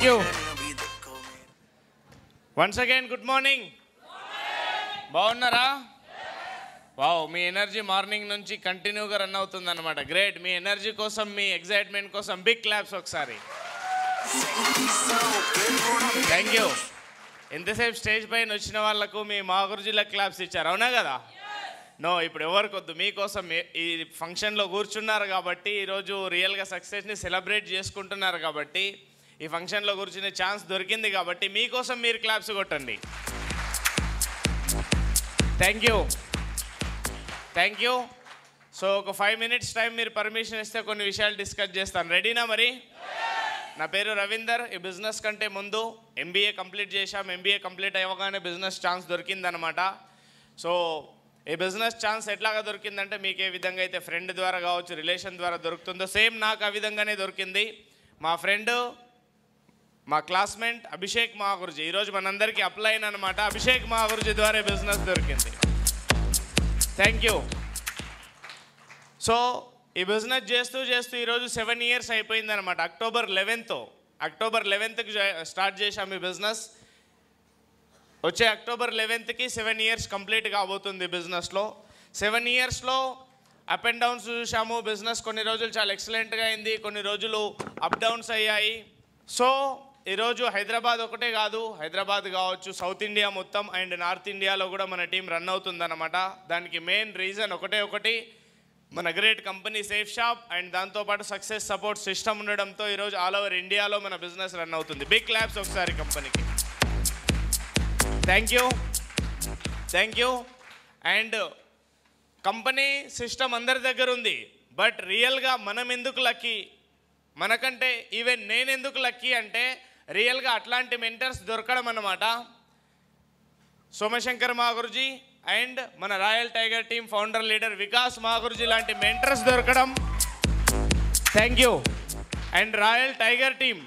Thank you once again good morning బాగున్నారా wow మీ energy morning నుంచి కంటిన్యూగా రన్ అవుతుంది అనమాట గ్రేట్ మీ ఎనర్జీ కోసం మీ ఎగ్జైట్మెంట్ కోసం బిగ్ క్లాబ్స్ ఒకసారి థ్యాంక్ యూ ఎంతసేపు స్టేజ్ పైన వచ్చిన వాళ్ళకు మీ మా గురుజీల క్లాప్స్ ఇచ్చారు అవునా కదా నో ఇప్పుడు ఎవరికొద్దు మీకోసం ఈ ఫంక్షన్లో కూర్చున్నారు కాబట్టి ఈరోజు రియల్గా సక్సెస్ని సెలబ్రేట్ చేసుకుంటున్నారు కాబట్టి ఈ ఫంక్షన్లో కూర్చునే ఛాన్స్ దొరికింది కాబట్టి మీకోసం మీరు క్లాప్స్ కొట్టండి thank you thank you so ఒక ఫైవ్ మినిట్స్ టైం మీరు పర్మిషన్ ఇస్తే కొన్ని విషయాలు డిస్కస్ చేస్తాను రెడీనా మరి నా పేరు రవీందర్ ఈ బిజినెస్ కంటే ముందు ఎంబీఏ కంప్లీట్ చేశాం ఎంబీఏ కంప్లీట్ అయ్యగానే బిజినెస్ ఛాన్స్ దొరికిందనమాట సో ఈ బిజినెస్ ఛాన్స్ ఎట్లాగా దొరికిందంటే మీకు ఏ విధంగా అయితే ఫ్రెండ్ ద్వారా కావచ్చు రిలేషన్ ద్వారా దొరుకుతుందో సేమ్ నాకు ఆ విధంగానే దొరికింది మా ఫ్రెండ్ మా క్లాస్మేట్ అభిషేక్ మహాగురుజీ ఈరోజు మనందరికీ అప్లై అయిన అనమాట అభిషేక్ మహాగురుజీ ద్వారా బిజినెస్ దొరికింది థ్యాంక్ యూ సో ఈ బిజినెస్ చేస్తూ చేస్తూ ఈరోజు సెవెన్ ఇయర్స్ అయిపోయింది అనమాట అక్టోబర్ లెవెన్త్ అక్టోబర్ లెవెన్త్కి స్టార్ట్ చేశాం ఈ బిజినెస్ వచ్చే అక్టోబర్ లెవెన్త్కి సెవెన్ ఇయర్స్ కంప్లీట్ కాబోతుంది బిజినెస్లో సెవెన్ ఇయర్స్లో అప్ అండ్ డౌన్స్ చూసాము బిజినెస్ కొన్ని రోజులు చాలా ఎక్సలెంట్గా అయింది కొన్ని రోజులు అప్ డౌన్స్ అయ్యాయి సో ఈరోజు హైదరాబాద్ ఒకటే కాదు హైదరాబాద్ కావచ్చు సౌత్ ఇండియా మొత్తం అండ్ నార్త్ ఇండియాలో కూడా మన టీం రన్ అవుతుందన్నమాట దానికి మెయిన్ రీజన్ ఒకటే ఒకటి మన great company safe shop and దాంతోపాటు సక్సెస్ సపోర్ట్ సిస్టమ్ ఉండడంతో ఈరోజు ఆల్ ఓవర్ ఇండియాలో మన బిజినెస్ రన్ అవుతుంది బిగ్ ల్యాబ్స్ ఒకసారి కంపెనీకి thank you thank you and company system అందరి దగ్గర ఉంది బట్ రియల్గా మనం ఎందుకు లక్కీ మనకంటే ఈవెన్ నేను ఎందుకు లక్కీ అంటే రియల్గా అట్లాంటి మెంటర్స్ దొరకడం అన్నమాట సోమశంకర్ మాగురుజీ అండ్ మన royal tiger team founder leader Vikas మాగురుజీ లాంటి మెంటర్స్ దొరకడం thank you and royal tiger team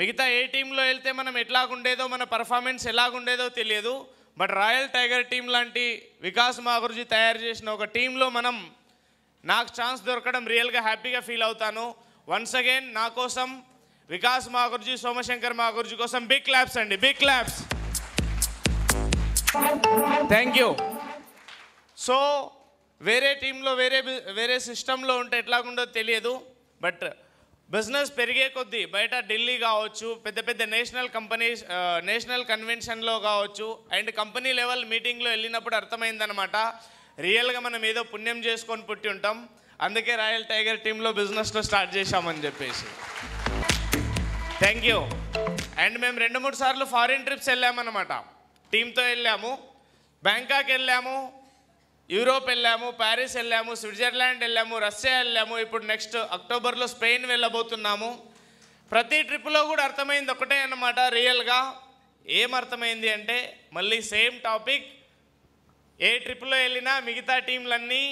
మిగతా ఏ టీంలో వెళ్తే మనం ఎట్లాగుండేదో మన పర్ఫార్మెన్స్ ఎలాగుండేదో తెలియదు బట్ రాయల్ టైగర్ టీం లాంటి వికాస్ మాగురుజీ తయారు చేసిన ఒక టీంలో మనం నాకు ఛాన్స్ దొరకడం రియల్గా హ్యాపీగా ఫీల్ అవుతాను వన్స్ అగైన్ నా కోసం వికాస్ మా సోమశంకర్ మా కోసం బిగ్ క్లాప్స్ అండి big claps thank you so వేరే టీంలో వేరే వేరే సిస్టంలో ఉంటే ఎట్లాగుండో తెలియదు బట్ బిజినెస్ పెరిగే కొద్దీ బయట ఢిల్లీ కావచ్చు పెద్ద పెద్ద నేషనల్ కంపెనీస్ నేషనల్ కన్వెన్షన్లో కావచ్చు అండ్ కంపెనీ లెవెల్ మీటింగ్లో వెళ్ళినప్పుడు అర్థమైందనమాట రియల్గా మనం ఏదో పుణ్యం చేసుకొని పుట్టి ఉంటాం అందుకే రాయల్ టైగర్ టీంలో బిజినెస్లో స్టార్ట్ చేశామని చెప్పేసి థ్యాంక్ యూ అండ్ మేము రెండు మూడు సార్లు ఫారిన్ ట్రిప్స్ వెళ్ళామన్నమాట టీంతో వెళ్ళాము బ్యాంకాక్ వెళ్ళాము యూరోప్ వెళ్ళాము ప్యారిస్ వెళ్ళాము స్విట్జర్లాండ్ వెళ్ళాము రష్యా వెళ్ళాము ఇప్పుడు నెక్స్ట్ అక్టోబర్లో స్పెయిన్ వెళ్ళబోతున్నాము ప్రతి ట్రిప్లో కూడా అర్థమైంది ఒకటే అన్నమాట రియల్గా ఏమర్థమైంది అంటే మళ్ళీ సేమ్ టాపిక్ ఏ ట్రిప్లో వెళ్ళినా మిగతా టీంలన్నీ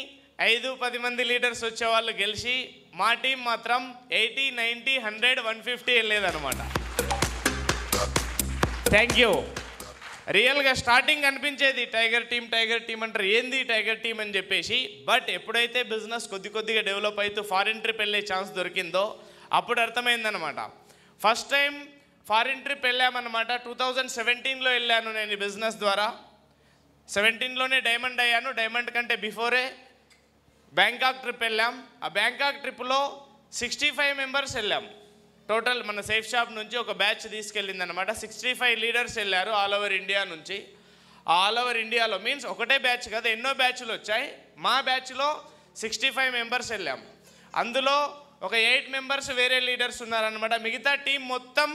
ఐదు పది మంది లీడర్స్ వచ్చేవాళ్ళు గెలిచి మా టీం మాత్రం eighty ninety hundred one fifty వెళ్ళేదనమాట థ్యాంక్ యూ రియల్గా స్టార్టింగ్ అనిపించేది టైగర్ టీం టైగర్ టీం అంటారు ఏంది టైగర్ టీం అని చెప్పేసి బట్ ఎప్పుడైతే బిజినెస్ కొద్ది కొద్దిగా డెవలప్ అవుతూ ఫారిన్ ట్రిప్ వెళ్ళే ఛాన్స్ దొరికిందో అప్పుడు అర్థమైందనమాట ఫస్ట్ టైం ఫారిన్ ట్రిప్ వెళ్ళామన్నమాట టూ థౌజండ్ సెవెంటీన్లో వెళ్ళాను నేను బిజినెస్ ద్వారా సెవెంటీన్లోనే డైమండ్ అయ్యాను డైమండ్ కంటే బిఫోరే బ్యాంకాక్ ట్రిప్ వెళ్ళాం ఆ బ్యాంకాక్ ట్రిప్లో సిక్స్టీ ఫైవ్ మెంబర్స్ వెళ్ళాం టోటల్ మన సేఫ్ షాప్ నుంచి ఒక బ్యాచ్ తీసుకెళ్ళింది అనమాట సిక్స్టీ ఫైవ్ లీడర్స్ వెళ్ళారు ఆల్ ఓవర్ ఇండియా నుంచి ఆల్ ఓవర్ ఇండియాలో మీన్స్ ఒకటే బ్యాచ్ కదా ఎన్నో బ్యాచ్లు వచ్చాయి మా బ్యాచ్లో సిక్స్టీ ఫైవ్ మెంబర్స్ వెళ్ళాం అందులో ఒక ఎయిట్ మెంబర్స్ వేరే లీడర్స్ ఉన్నారనమాట మిగతా టీం మొత్తం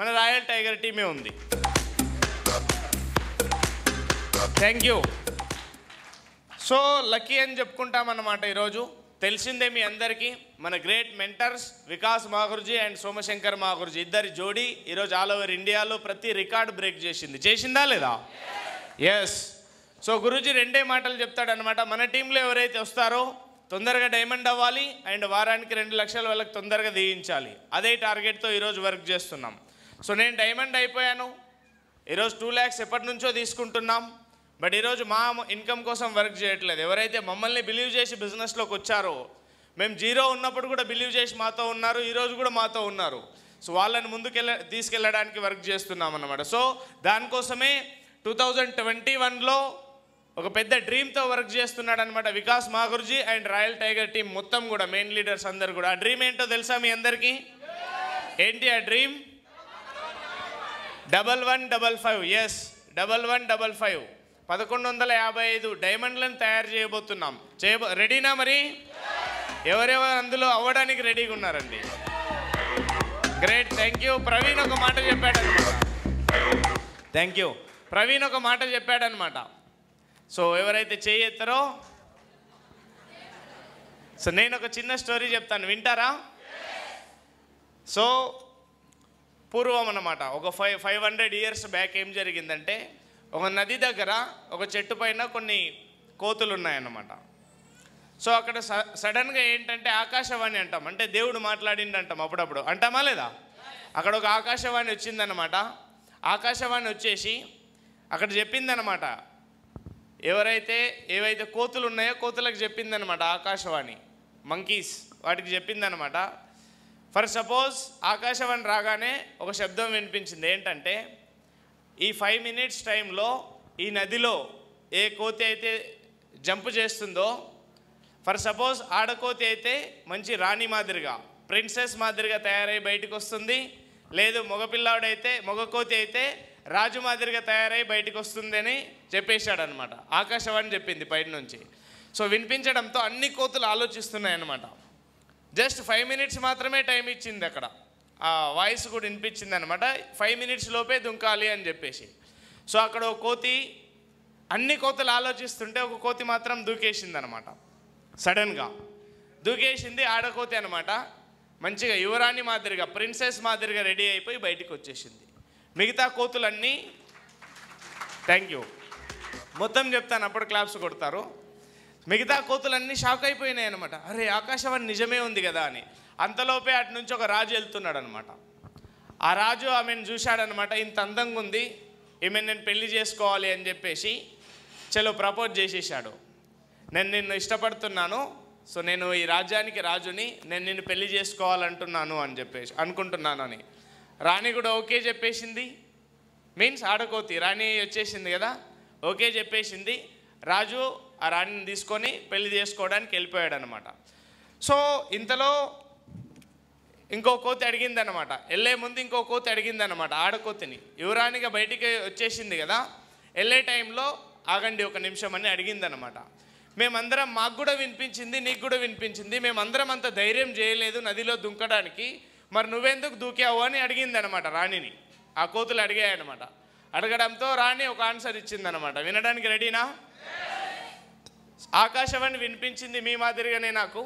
మన రాయల్ టైగర్ టీమే ఉంది థ్యాంక్ యూ సో లక్కీ అని చెప్పుకుంటామన్నమాట ఈరోజు తెలిసిందే మీ అందరికీ మన గ్రేట్ మెంటర్స్ వికాస్ మాగుర్జీ అండ్ సోమశంకర్ మాగుర్జీ ఇద్దరి జోడీ ఈరోజు ఆల్ ఓవర్ ఇండియాలో ప్రతి రికార్డ్ బ్రేక్ చేసింది చేసిందా లేదా ఎస్ సో గురూజీ రెండే మాటలు చెప్తాడనమాట మన టీంలో ఎవరైతే వస్తారో తొందరగా డైమండ్ అవ్వాలి అండ్ వారానికి రెండు లక్షల వాళ్ళకి తొందరగా దీయించాలి అదే టార్గెట్తో ఈరోజు వర్క్ చేస్తున్నాం సో నేను డైమండ్ అయిపోయాను ఈరోజు టూ ల్యాక్స్ ఎప్పటి నుంచో తీసుకుంటున్నాం బట్ ఈరోజు మా ఇన్కమ్ కోసం వర్క్ చేయట్లేదు ఎవరైతే మమ్మల్ని బిలీవ్ చేసి బిజినెస్లోకి వచ్చారో మేము జీరో ఉన్నప్పుడు కూడా బిలీవ్ చేసి మాతో ఉన్నారు ఈరోజు కూడా మాతో ఉన్నారు సో వాళ్ళని ముందుకెళ్ళ తీసుకెళ్ళడానికి వర్క్ చేస్తున్నాం అన్నమాట సో దానికోసమే టూ థౌజండ్ ట్వంటీ వన్లో ఒక పెద్ద డ్రీమ్తో వర్క్ చేస్తున్నాడు అనమాట వికాస్ మాగుర్జీ అండ్ రాయల్ టైగర్ టీం మొత్తం కూడా మెయిన్ లీడర్స్ అందరు కూడా ఆ డ్రీమ్ ఏంటో తెలుసా మీ అందరికీ ఏంటి ఆ dream double one double five yes double one double five పదకొండు వందల యాభై ఐదు డైమండ్లను తయారు చేయబోతున్నాం చేయబో రెడీనా మరి ఎవరెవరు అందులో అవ్వడానికి రెడీగా ఉన్నారండి గ్రేట్ థ్యాంక్ యూ ప్రవీణ్ ఒక మాట చెప్పాడనమాట థ్యాంక్ యూ ప్రవీణ్ ఒక మాట చెప్పాడనమాట సో ఎవరైతే చేయెత్తారో సో నేను ఒక చిన్న స్టోరీ చెప్తాను వింటారా సో పూర్వం అన్నమాట ఒక five five hundred years back ఏం జరిగిందంటే ఒక నది దగ్గర ఒక చెట్టు పైన కొన్ని కోతులు ఉన్నాయన్నమాట సో అక్కడ సడన్గా ఏంటంటే ఆకాశవాణి అంటాం అంటే దేవుడు మాట్లాడిండు అంటాం అప్పుడప్పుడు అంటామా లేదా అక్కడ ఒక ఆకాశవాణి వచ్చిందనమాట ఆకాశవాణి వచ్చేసి అక్కడ చెప్పిందనమాట ఎవరైతే ఏవైతే కోతులు ఉన్నాయో కోతులకు చెప్పిందనమాట ఆకాశవాణి మంకీస్ వాటికి చెప్పిందనమాట ఫర్ సపోజ్ ఆకాశవాణి రాగానే ఒక శబ్దం వినిపించింది ఏంటంటే ఈ ఫైవ్ మినిట్స్ టైంలో ఈ నదిలో ఏ కోతి అయితే జంప్ చేస్తుందో ఫర్ సపోజ్ ఆడకోతి అయితే మంచి రాణి మాదిరిగా ప్రిన్సెస్ మాదిరిగా తయారై బయటకు వస్తుంది లేదు మగపిల్లాడైతే మగకోతి అయితే రాజు మాదిరిగా తయారై బయటకు వస్తుందని చెప్పేశాడనమాట ఆకాశవాణి చెప్పింది బయట నుంచి సో వినిపించడంతో అన్ని కోతులు ఆలోచిస్తున్నాయన్నమాట జస్ట్ ఫైవ్ మినిట్స్ మాత్రమే టైం ఇచ్చింది అక్కడ ఆ వాయిస్ కూడా వినిపించింది అనమాట ఫైవ్ మినిట్స్ లోపే దుంకాలి అని చెప్పేసి సో అక్కడ ఒక కోతి అన్ని కోతలు ఆలోచిస్తుంటే ఒక కోతి మాత్రం దూకేసింది అనమాట సడన్గా దూకేసింది ఆడకోతి అనమాట మంచిగా యువరాణి మాదిరిగా ప్రిన్సెస్ మాదిరిగా రెడీ అయిపోయి బయటకు వచ్చేసింది మిగతా కోతులన్నీ థ్యాంక్ యూ మొత్తం చెప్తాను అప్పుడు క్లాప్స్ కొడతారు మిగతా కోతులన్నీ షాక్ అయిపోయినాయి అనమాట అరే ఆకాశవాణి నిజమే ఉంది కదా అని అంతలోపే అటు నుంచి ఒక రాజు వెళ్తున్నాడు అనమాట ఆ రాజు ఆమెను చూశాడనమాట ఇంత అందంగా ఉంది ఈమెను నేను పెళ్లి చేసుకోవాలి అని చెప్పేసి చలో ప్రపోజ్ చేసేసాడు నేను నిన్ను ఇష్టపడుతున్నాను సో నేను ఈ రాజ్యానికి రాజుని నేను నిన్ను పెళ్లి చేసుకోవాలంటున్నాను అని చెప్పేసి అనుకుంటున్నాను అని రాణి కూడా ఓకే చెప్పేసింది మీన్స్ ఆడకోతి రాణి వచ్చేసింది కదా ఓకే చెప్పేసింది రాజు ఆ రాణిని తీసుకొని పెళ్లి చేసుకోవడానికి వెళ్ళిపోయాడు అనమాట సో ఇంతలో ఇంకో కోతి అడిగిందనమాట వెళ్ళే ముందు ఇంకో కోతి అడిగిందనమాట ఆడకోతిని యువరానిగా బయటికి వచ్చేసింది కదా వెళ్ళే టైంలో ఆగండి ఒక నిమిషం అని అడిగిందనమాట మేమందరం మాకు కూడా వినిపించింది నీకు కూడా వినిపించింది మేమందరం అంత ధైర్యం చేయలేదు నదిలో దుంకడానికి మరి నువ్వెందుకు దూకావు అని అడిగిందనమాట రాణిని ఆ కోతులు అడిగాయనమాట అడగడంతో రాణి ఒక ఆన్సర్ ఇచ్చిందనమాట వినడానికి రెడీనా ఆకాశవాణి వినిపించింది మీ మాదిరిగానే నాకు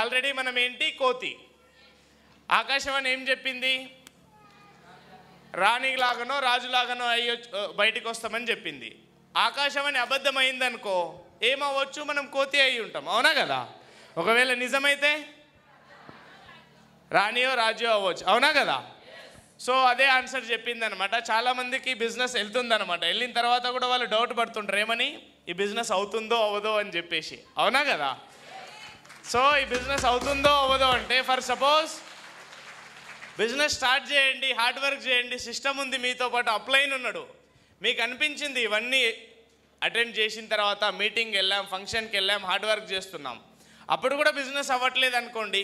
ఆల్రెడీ మనం ఏంటి కోతి ఆకాశవాణి ఏం చెప్పింది రాణిలాగనో రాజులాగనో అయ్యో బయటకు వస్తామని చెప్పింది ఆకాశవాణి అబద్ధమైందనుకో ఏమవ్వచ్చు మనం కోతి అయి ఉంటాం అవునా కదా ఒకవేళ నిజమైతే రాణియో రాజు అవ్వచ్చు అవునా కదా సో అదే ఆన్సర్ చెప్పింది అనమాట చాలామందికి బిజినెస్ వెళ్తుందనమాట వెళ్ళిన తర్వాత కూడా వాళ్ళు డౌట్ పడుతుంటారు ఏమని ఈ బిజినెస్ అవుతుందో అవ్వదో అని చెప్పేసి అవునా కదా సో ఈ బిజినెస్ అవుతుందో అవ్వదో అంటే ఫర్ సపోజ్ బిజినెస్ స్టార్ట్ చేయండి హార్డ్ వర్క్ చేయండి సిస్టమ్ ఉంది మీతో పాటు అప్లైన్ ఉన్నాడు మీకు అనిపించింది ఇవన్నీ అటెండ్ చేసిన తర్వాత మీటింగ్ వెళ్ళాం ఫంక్షన్కి వెళ్ళాం హార్డ్ వర్క్ చేస్తున్నాం అప్పుడు కూడా బిజినెస్ అవ్వట్లేదు అనుకోండి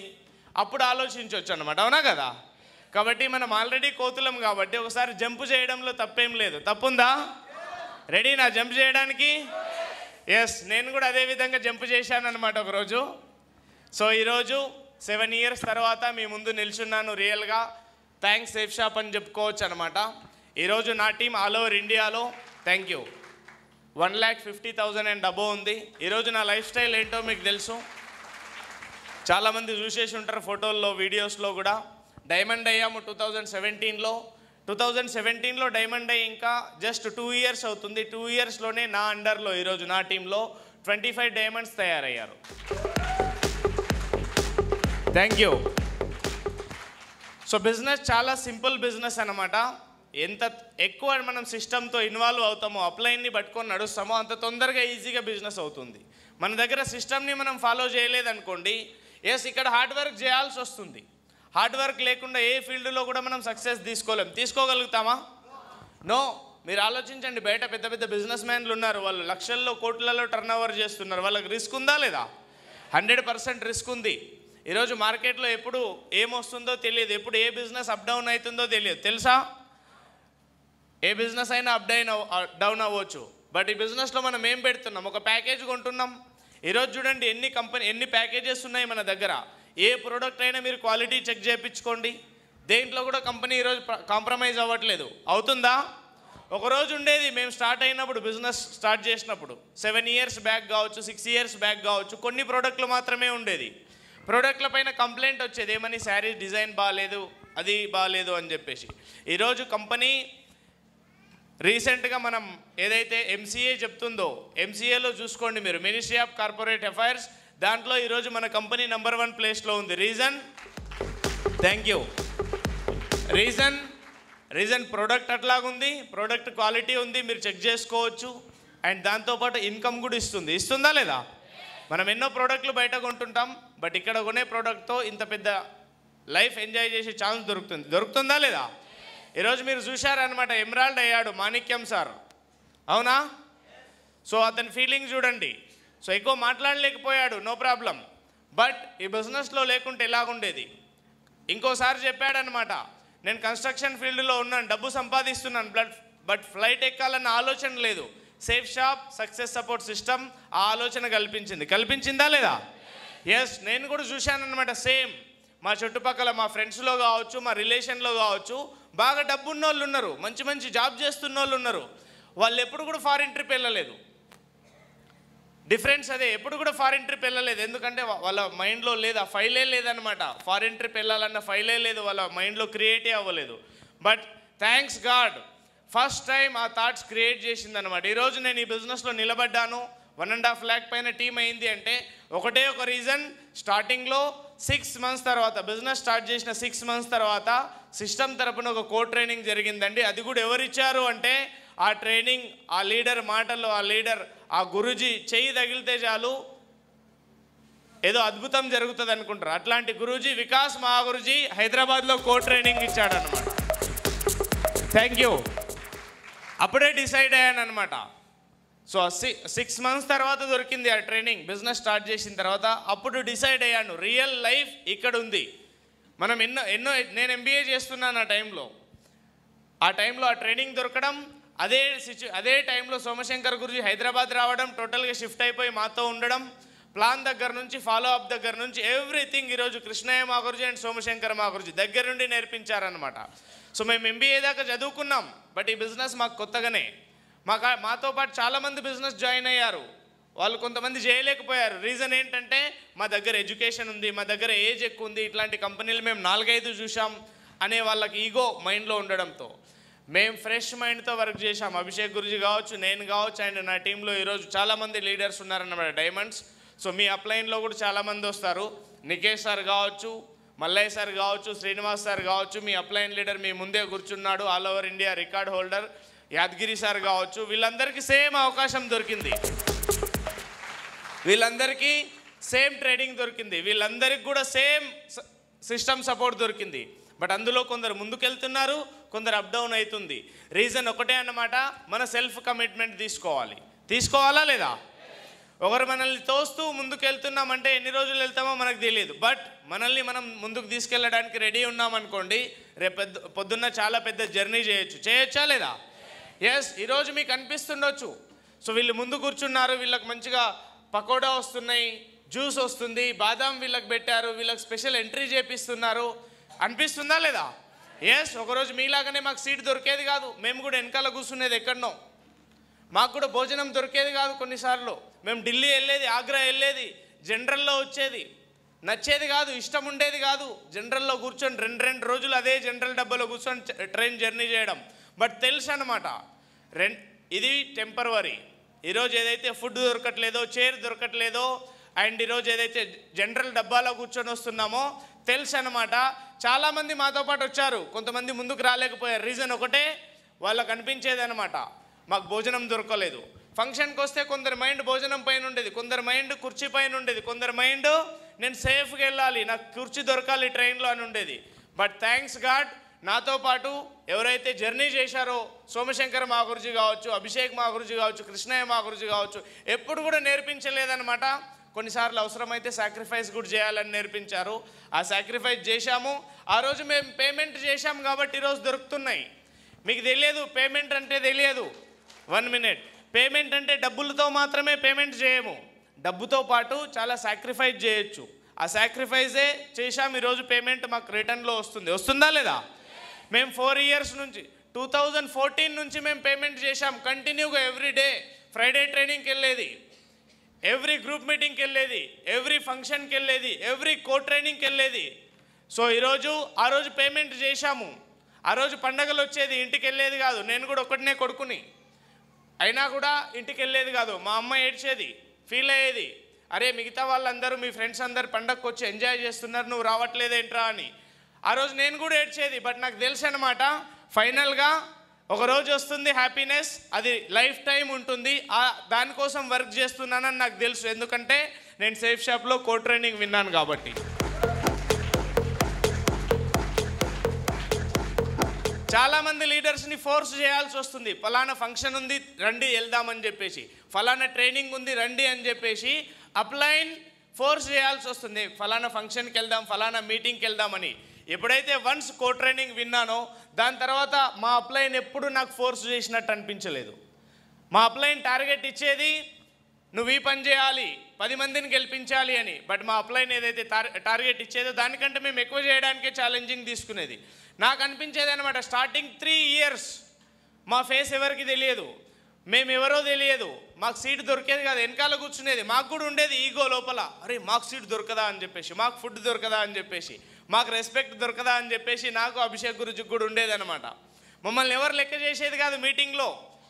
అప్పుడు ఆలోచించవచ్చు అనమాట అవునా కదా కాబట్టి మనం ఆల్రెడీ కోతులం కాబట్టి ఒకసారి జంప్ చేయడంలో తప్పేం లేదు తప్పుందా రెడీ నా జంప్ చేయడానికి ఎస్ నేను కూడా అదే విధంగా జంప్ చేశాను అనమాట ఒకరోజు సో ఈరోజు సెవెన్ ఇయర్స్ తర్వాత మీ ముందు నిల్చున్నాను రియల్గా థ్యాంక్స్ సేఫ్ షాప్ అని చెప్పుకోవచ్చు అనమాట ఈరోజు నా టీం ఆల్ ఓవర్ ఇండియాలో thank you one lakh fifty thousand and above ఉంది ఈరోజు నా లైఫ్ స్టైల్ ఏంటో మీకు తెలుసు చాలామంది చూసేసి ఉంటారు ఫోటోల్లో వీడియోస్లో కూడా డైమండ్ అయ్యాము టూ థౌజండ్ సెవెంటీన్లో టూ థౌజండ్ సెవెంటీన్లో డైమండ్ అయ్యి ఇంకా జస్ట్ టూ ఇయర్స్ అవుతుంది టూ ఇయర్స్లోనే నా అండర్లో ఈరోజు నా టీంలో ట్వంటీ ఫైవ్ డైమండ్స్ తయారయ్యారు థ్యాంక్ యూ సో బిజినెస్ చాలా సింపుల్ బిజినెస్ అనమాట ఎంత ఎక్కువ మనం సిస్టమ్తో ఇన్వాల్వ్ అవుతామో అప్లైన్ని పట్టుకొని నడుస్తామో అంత తొందరగా ఈజీగా బిజినెస్ అవుతుంది మన దగ్గర సిస్టమ్ని మనం ఫాలో చేయలేదనుకోండి ఎస్ ఇక్కడ హార్డ్ వర్క్ చేయాల్సి వస్తుంది హార్డ్ వర్క్ లేకుండా ఏ ఫీల్డ్లో కూడా మనం సక్సెస్ తీసుకోలేం తీసుకోగలుగుతామా నో మీరు ఆలోచించండి బయట పెద్ద పెద్ద బిజినెస్ మ్యాన్లు ఉన్నారు వాళ్ళు లక్షల్లో కోట్లలో టర్న్ చేస్తున్నారు వాళ్ళకి రిస్క్ ఉందా లేదా హండ్రెడ్ పర్సెంట్ రిస్క్ ఉంది ఈరోజు మార్కెట్లో ఎప్పుడు ఏమొస్తుందో తెలియదు ఎప్పుడు ఏ బిజినెస్ అప్ డౌన్ అవుతుందో తెలియదు తెలుసా ఏ బిజినెస్ అయినా అప్ డౌన్ డౌన్ అవ్వచ్చు బట్ ఈ బిజినెస్లో మనం ఏం పెడుతున్నాం ఒక ప్యాకేజ్ కొంటున్నాం ఈరోజు చూడండి ఎన్ని కంపెనీ ఎన్ని ప్యాకేజెస్ ఉన్నాయి మన దగ్గర ఏ ప్రోడక్ట్ అయినా మీరు క్వాలిటీ చెక్ చేయించుకోండి దేంట్లో కూడా కంపెనీ ఈరోజు కాంప్రమైజ్ అవ్వట్లేదు అవుతుందా ఒకరోజు ఉండేది మేము స్టార్ట్ అయినప్పుడు బిజినెస్ స్టార్ట్ చేసినప్పుడు సెవెన్ ఇయర్స్ బ్యాక్ కావచ్చు సిక్స్ ఇయర్స్ బ్యాక్ కావచ్చు కొన్ని ప్రోడక్ట్లు మాత్రమే ఉండేది ప్రోడక్ట్ల పైన కంప్లైంట్ వచ్చేది ఏమని శారీ డిజైన్ బాగాలేదు అది బాగాలేదు అని చెప్పేసి ఈరోజు కంపెనీ రీసెంట్గా మనం ఏదైతే ఎంసీఏ చెప్తుందో ఎంసీఏలో చూసుకోండి మీరు మినిస్ట్రీ ఆఫ్ కార్పొరేట్ అఫైర్స్ దాంట్లో ఈరోజు మన కంపెనీ నెంబర్ వన్ ప్లేస్లో ఉంది reason thank you reason reason product అట్లాగుంది ప్రోడక్ట్ క్వాలిటీ ఉంది మీరు చెక్ చేసుకోవచ్చు అండ్ దాంతోపాటు ఇన్కమ్ కూడా ఇస్తుంది ఇస్తుందా లేదా మనం ఎన్నో ప్రోడక్ట్లు బయట కొంటుంటాం బట్ ఇక్కడ కొనే ప్రోడక్ట్తో ఇంత పెద్ద లైఫ్ ఎంజాయ్ చేసే ఛాన్స్ దొరుకుతుంది దొరుకుతుందా లేదా ఈరోజు మీరు చూశారనమాట ఎమరాల్డ్ అయ్యాడు మాణిక్యం సార్ అవునా సో అతని ఫీలింగ్ చూడండి సో ఎక్కువ మాట్లాడలేకపోయాడు నో ప్రాబ్లం బట్ ఈ బిజినెస్లో లేకుంటే ఎలాగుండేది ఇంకోసారి చెప్పాడనమాట నేను కన్స్ట్రక్షన్ ఫీల్డ్లో ఉన్నాను డబ్బు సంపాదిస్తున్నాను బ్లడ్ బట్ ఫ్లైట్ ఎక్కాలన్న ఆలోచన లేదు safe shop success support system ఆ ఆలోచన కల్పించింది కల్పించిందా లేదా ఎస్ నేను కూడా అనమాట సేమ్ మా చుట్టుపక్కల మా ఫ్రెండ్స్లో కావచ్చు మా రిలేషన్లో కావచ్చు బాగా ఉన్న వాళ్ళు ఉన్నారు మంచి మంచి జాబ్ చేస్తున్న వాళ్ళు ఉన్నారు వాళ్ళు ఎప్పుడు కూడా ఫారిన్ ట్రిప్ వెళ్ళలేదు డిఫరెన్స్ అదే ఎప్పుడు కూడా ఫారిన్ ట్రిప్ వెళ్ళలేదు ఎందుకంటే వాళ్ళ మైండ్లో లేదు ఆ ఫైలే లేదనమాట ఫారిన్ ట్రిప్ వెళ్ళాలన్న ఫైలే లేదు వాళ్ళ మైండ్లో క్రియేటే అవ్వలేదు but thanks god first time ఆ థాట్స్ క్రియేట్ చేసింది అనమాట ఈరోజు నేను ఈ బిజినెస్లో నిలబడ్డాను వన్ అండ్ హాఫ్ ల్యాక్ పైన టీం అయింది అంటే ఒకటే ఒక రీజన్ స్టార్టింగ్లో సిక్స్ మంత్స్ తర్వాత బిజినెస్ స్టార్ట్ చేసిన సిక్స్ మంత్స్ తర్వాత సిస్టమ్ తరపున ఒక కో ట్రైనింగ్ జరిగిందండి అది కూడా ఎవరిచ్చారు అంటే ఆ ట్రైనింగ్ ఆ లీడర్ మాటల్లో ఆ లీడర్ ఆ గురుజీ చేయి తగిలితే చాలు ఏదో అద్భుతం జరుగుతుంది అనుకుంటారు అట్లాంటి గురూజీ వికాస్ మహాగురుజీ హైదరాబాద్లో కో ట్రైనింగ్ ఇచ్చాడనమాట థ్యాంక్ యూ అప్పుడే డిసైడ్ అయ్యాను అనమాట సో సిక్స్ మంత్స్ తర్వాత దొరికింది ఆ ట్రైనింగ్ బిజినెస్ స్టార్ట్ చేసిన తర్వాత అప్పుడు డిసైడ్ అయ్యాను రియల్ లైఫ్ ఇక్కడ ఉంది మనం ఎన్నో ఎన్నో నేను ఎంబీఏ చేస్తున్నాను ఆ టైంలో ఆ టైంలో ఆ ట్రైనింగ్ దొరకడం అదే సిచ్యు అదే టైంలో సోమశంకర్ గురుజీ హైదరాబాద్ రావడం టోటల్గా షిఫ్ట్ అయిపోయి మాతో ఉండడం ప్లాన్ దగ్గర నుంచి ఫాలో అప్ దగ్గర నుంచి ఎవ్రీథింగ్ ఈరోజు కృష్ణయ్య మాగురుజీ అండ్ సోమశంకర్ మాగురుజీ దగ్గర నుండి నేర్పించారనమాట సో మేము ఎంబీఏ దాకా చదువుకున్నాం బట్ ఈ బిజినెస్ మాకు కొత్తగానే మాకు మాతో పాటు చాలామంది బిజినెస్ జాయిన్ అయ్యారు వాళ్ళు కొంతమంది చేయలేకపోయారు రీజన్ ఏంటంటే మా దగ్గర ఎడ్యుకేషన్ ఉంది మా దగ్గర ఏజ్ ఎక్కువ ఉంది ఇట్లాంటి కంపెనీలు మేము నాలుగైదు చూసాం అనే వాళ్ళకి ఈగో మైండ్లో ఉండడంతో మేము ఫ్రెష్ మైండ్తో వర్క్ చేశాం అభిషేక్ గురుజీ కావచ్చు నేను కావచ్చు అండ్ నా టీంలో ఈరోజు చాలామంది లీడర్స్ ఉన్నారన్నమాట డైమండ్స్ సో మీ అప్లైన్లో కూడా చాలామంది వస్తారు నికేష్ సార్ కావచ్చు మల్లయ్య సార్ కావచ్చు శ్రీనివాస్ సార్ కావచ్చు మీ అప్లైన్ లీడర్ మీ ముందే కూర్చున్నాడు all over India record holder Yadagiri sir కావచ్చు వీళ్ళందరికీ సేమ్ అవకాశం దొరికింది వీళ్ళందరికీ సేమ్ ట్రేడింగ్ దొరికింది వీళ్ళందరికీ కూడా సేమ్ సిస్టమ్ సపోర్ట్ దొరికింది బట్ అందులో కొందరు ముందుకెళ్తున్నారు కొందరు అప్ డౌన్ అవుతుంది రీజన్ ఒకటే అన్నమాట మన సెల్ఫ్ కమిట్మెంట్ తీసుకోవాలి తీసుకోవాలా లేదా ఒకరు మనల్ని తోస్తూ ముందుకు వెళ్తున్నామంటే ఎన్ని రోజులు వెళ్తామో మనకు తెలియదు బట్ మనల్ని మనం ముందుకు తీసుకెళ్ళడానికి రెడీ ఉన్నామనుకోండి రేపు పొద్దున్న చాలా పెద్ద జర్నీ చేయొచ్చు చేయొచ్చా లేదా ఎస్ ఈరోజు మీకు అనిపిస్తుండొచ్చు సో వీళ్ళు ముందు కూర్చున్నారు వీళ్ళకి మంచిగా పకోడా వస్తున్నాయి జ్యూస్ వస్తుంది బాదాం వీళ్ళకి పెట్టారు వీళ్ళకి స్పెషల్ ఎంట్రీ చేపిస్తున్నారు అనిపిస్తుందా లేదా ఎస్ ఒకరోజు మీలాగానే మాకు సీట్ దొరికేది కాదు మేము కూడా వెనకాల కూర్చునేది ఎక్కడనో మాకు కూడా భోజనం దొరికేది కాదు కొన్నిసార్లు మేము ఢిల్లీ వెళ్ళేది ఆగ్రా వెళ్ళేది జనరల్లో వచ్చేది నచ్చేది కాదు ఇష్టం ఉండేది కాదు జనరల్లో కూర్చొని రెండు రెండు రోజులు అదే జనరల్ డబ్బాలో కూర్చొని ట్రైన్ జర్నీ చేయడం బట్ తెలుసు అనమాట రెన్ ఇది టెంపరవరీ ఈరోజు ఏదైతే ఫుడ్ దొరకట్లేదో చైర్ దొరకట్లేదో అండ్ ఈరోజు ఏదైతే జనరల్ డబ్బాలో కూర్చొని వస్తున్నామో తెలుసు అనమాట చాలామంది మాతో పాటు వచ్చారు కొంతమంది ముందుకు రాలేకపోయారు రీజన్ ఒకటే వాళ్ళకు అనిపించేది అనమాట మాకు భోజనం దొరకలేదు ఫంక్షన్కి వస్తే కొందరి మైండ్ భోజనం పైన ఉండేది కొందరి మైండ్ కుర్చీ పైన ఉండేది కొందరి మైండ్ నేను సేఫ్గా వెళ్ళాలి నాకు కుర్చీ దొరకాలి ట్రైన్లో అని ఉండేది బట్ థ్యాంక్స్ గాడ్ నాతో పాటు ఎవరైతే జర్నీ చేశారో సోమశంకర్ మాగురుజీ కావచ్చు అభిషేక్ మాగురుజీ కావచ్చు కృష్ణయ్య మాగురుజీ కావచ్చు ఎప్పుడు కూడా నేర్పించలేదనమాట కొన్నిసార్లు అవసరమైతే సాక్రిఫైస్ కూడా చేయాలని నేర్పించారు ఆ సాక్రిఫైస్ చేశాము ఆ రోజు మేము పేమెంట్ చేశాము కాబట్టి ఈరోజు దొరుకుతున్నాయి మీకు తెలియదు పేమెంట్ అంటే తెలియదు వన్ మినిట్ పేమెంట్ అంటే డబ్బులతో మాత్రమే పేమెంట్ చేయము డబ్బుతో పాటు చాలా సాక్రిఫైస్ చేయొచ్చు ఆ సాక్రిఫైజే చేసాం ఈరోజు పేమెంట్ మాకు రిటర్న్లో వస్తుంది వస్తుందా లేదా మేము ఫోర్ ఇయర్స్ నుంచి టూ థౌజండ్ ఫోర్టీన్ నుంచి మేము పేమెంట్ చేసాం కంటిన్యూగా ఎవ్రీ డే ఫ్రైడే ట్రైనింగ్కి వెళ్ళేది ఎవ్రీ గ్రూప్ మీటింగ్కి వెళ్ళేది ఎవ్రీ ఫంక్షన్కి వెళ్ళేది ఎవ్రీ కో ట్రైనింగ్కి వెళ్ళేది సో ఈరోజు ఆ రోజు పేమెంట్ చేశాము ఆ రోజు పండగలు వచ్చేది ఇంటికి వెళ్ళేది కాదు నేను కూడా ఒకటినే కొడుకుని అయినా కూడా ఇంటికి వెళ్ళేది కాదు మా అమ్మ ఏడ్చేది ఫీల్ అయ్యేది అరే మిగతా వాళ్ళందరూ మీ ఫ్రెండ్స్ అందరు పండగకు వచ్చి ఎంజాయ్ చేస్తున్నారు నువ్వు రావట్లేదేంట్రా అని ఆ రోజు నేను కూడా ఏడ్చేది బట్ నాకు తెలుసు అనమాట ఫైనల్గా ఒక రోజు వస్తుంది హ్యాపీనెస్ అది లైఫ్ టైం ఉంటుంది ఆ దానికోసం వర్క్ చేస్తున్నానని నాకు తెలుసు ఎందుకంటే నేను సేఫ్ షాప్లో కో ట్రైనింగ్ విన్నాను కాబట్టి చాలామంది లీడర్స్ని ఫోర్స్ చేయాల్సి వస్తుంది ఫలానా ఫంక్షన్ ఉంది రండి వెళ్దామని చెప్పేసి ఫలానా ట్రైనింగ్ ఉంది రండి అని చెప్పేసి అప్లైన్ ఫోర్స్ చేయాల్సి వస్తుంది ఫలానా ఫంక్షన్కి వెళ్దాం ఫలానా మీటింగ్కి వెళ్దామని ఎప్పుడైతే వన్స్ కో ట్రైనింగ్ విన్నానో దాని తర్వాత మా అప్లైన్ ఎప్పుడు నాకు ఫోర్స్ చేసినట్టు అనిపించలేదు మా అప్లైన్ టార్గెట్ ఇచ్చేది నువ్వు ఈ పని చేయాలి పది మందిని గెలిపించాలి అని బట్ మా అప్లైన్ ఏదైతే టార్గెట్ ఇచ్చేదో దానికంటే మేము ఎక్కువ చేయడానికే ఛాలెంజింగ్ తీసుకునేది నాకు అనిపించేది అనమాట స్టార్టింగ్ త్రీ ఇయర్స్ మా ఫేస్ ఎవరికి తెలియదు మేము ఎవరో తెలియదు మాకు సీట్ దొరికేది కాదు వెనకాల కూర్చునేది మాకు కూడా ఉండేది ఈగో లోపల అరే మాకు సీట్ దొరకదా అని చెప్పేసి మాకు ఫుడ్ దొరకదా అని చెప్పేసి మాకు రెస్పెక్ట్ దొరకదా అని చెప్పేసి నాకు అభిషేక్ గురించి కూడా ఉండేది అనమాట మమ్మల్ని ఎవరు లెక్క చేసేది కాదు మీటింగ్లో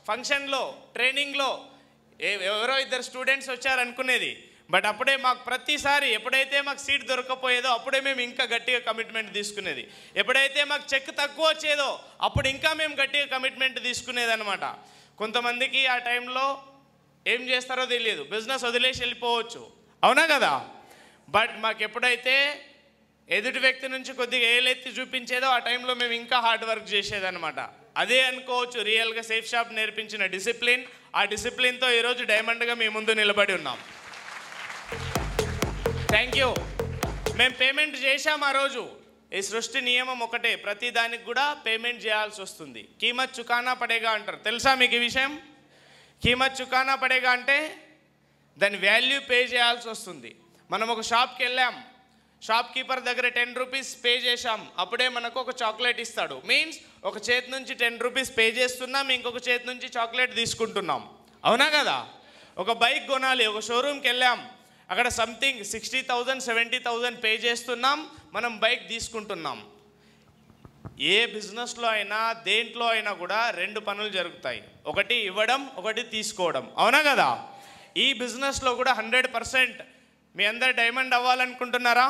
ఫంక్షన్లో ట్రైనింగ్లో ఎవరో ఇద్దరు స్టూడెంట్స్ వచ్చారనుకునేది బట్ అప్పుడే మాకు ప్రతిసారి ఎప్పుడైతే మాకు సీట్ దొరకపోయేదో అప్పుడే మేము ఇంకా గట్టిగా కమిట్మెంట్ తీసుకునేది ఎప్పుడైతే మాకు చెక్ తక్కువ వచ్చేదో అప్పుడు ఇంకా మేము గట్టిగా కమిట్మెంట్ తీసుకునేది అనమాట కొంతమందికి ఆ టైంలో ఏం చేస్తారో తెలియదు బిజినెస్ వదిలేసి వెళ్ళిపోవచ్చు అవునా కదా బట్ మాకు ఎప్పుడైతే ఎదుటి వ్యక్తి నుంచి కొద్దిగా ఏలెత్తి చూపించేదో ఆ టైంలో మేము ఇంకా హార్డ్ వర్క్ చేసేదనమాట అదే అనుకోవచ్చు రియల్గా సేఫ్ షాప్ నేర్పించిన డిసిప్లిన్ ఆ డిసిప్లిన్తో ఈరోజు డైమండ్గా మీ ముందు నిలబడి ఉన్నాం థ్యాంక్ యూ మేము పేమెంట్ చేశాం ఆ రోజు ఈ సృష్టి నియమం ఒకటే ప్రతి దానికి కూడా పేమెంట్ చేయాల్సి వస్తుంది కీమత్ చుకానా పడేగా అంటారు తెలుసా మీకు ఈ విషయం కీమత్ చుకానా పడేగా అంటే దాని వాల్యూ పే చేయాల్సి వస్తుంది మనం ఒక షాప్కి వెళ్ళాం షాప్ కీపర్ దగ్గర టెన్ రూపీస్ పే చేశాం అప్పుడే మనకు ఒక చాక్లెట్ ఇస్తాడు మీన్స్ ఒక చేతి నుంచి టెన్ రూపీస్ పే చేస్తున్నాం ఇంకొక చేతి నుంచి చాక్లెట్ తీసుకుంటున్నాం అవునా కదా ఒక బైక్ కొనాలి ఒక షోరూమ్కి వెళ్ళాం అక్కడ something sixty thousand seventy thousand pay చేస్తున్నాం మనం బైక్ తీసుకుంటున్నాం ఏ బిజినెస్లో అయినా దేంట్లో అయినా కూడా రెండు పనులు జరుగుతాయి ఒకటి ఇవ్వడం ఒకటి తీసుకోవడం అవునా కదా ఈ బిజినెస్లో కూడా హండ్రెడ్ పర్సెంట్ మీ అందరు డైమండ్ అవ్వాలనుకుంటున్నారా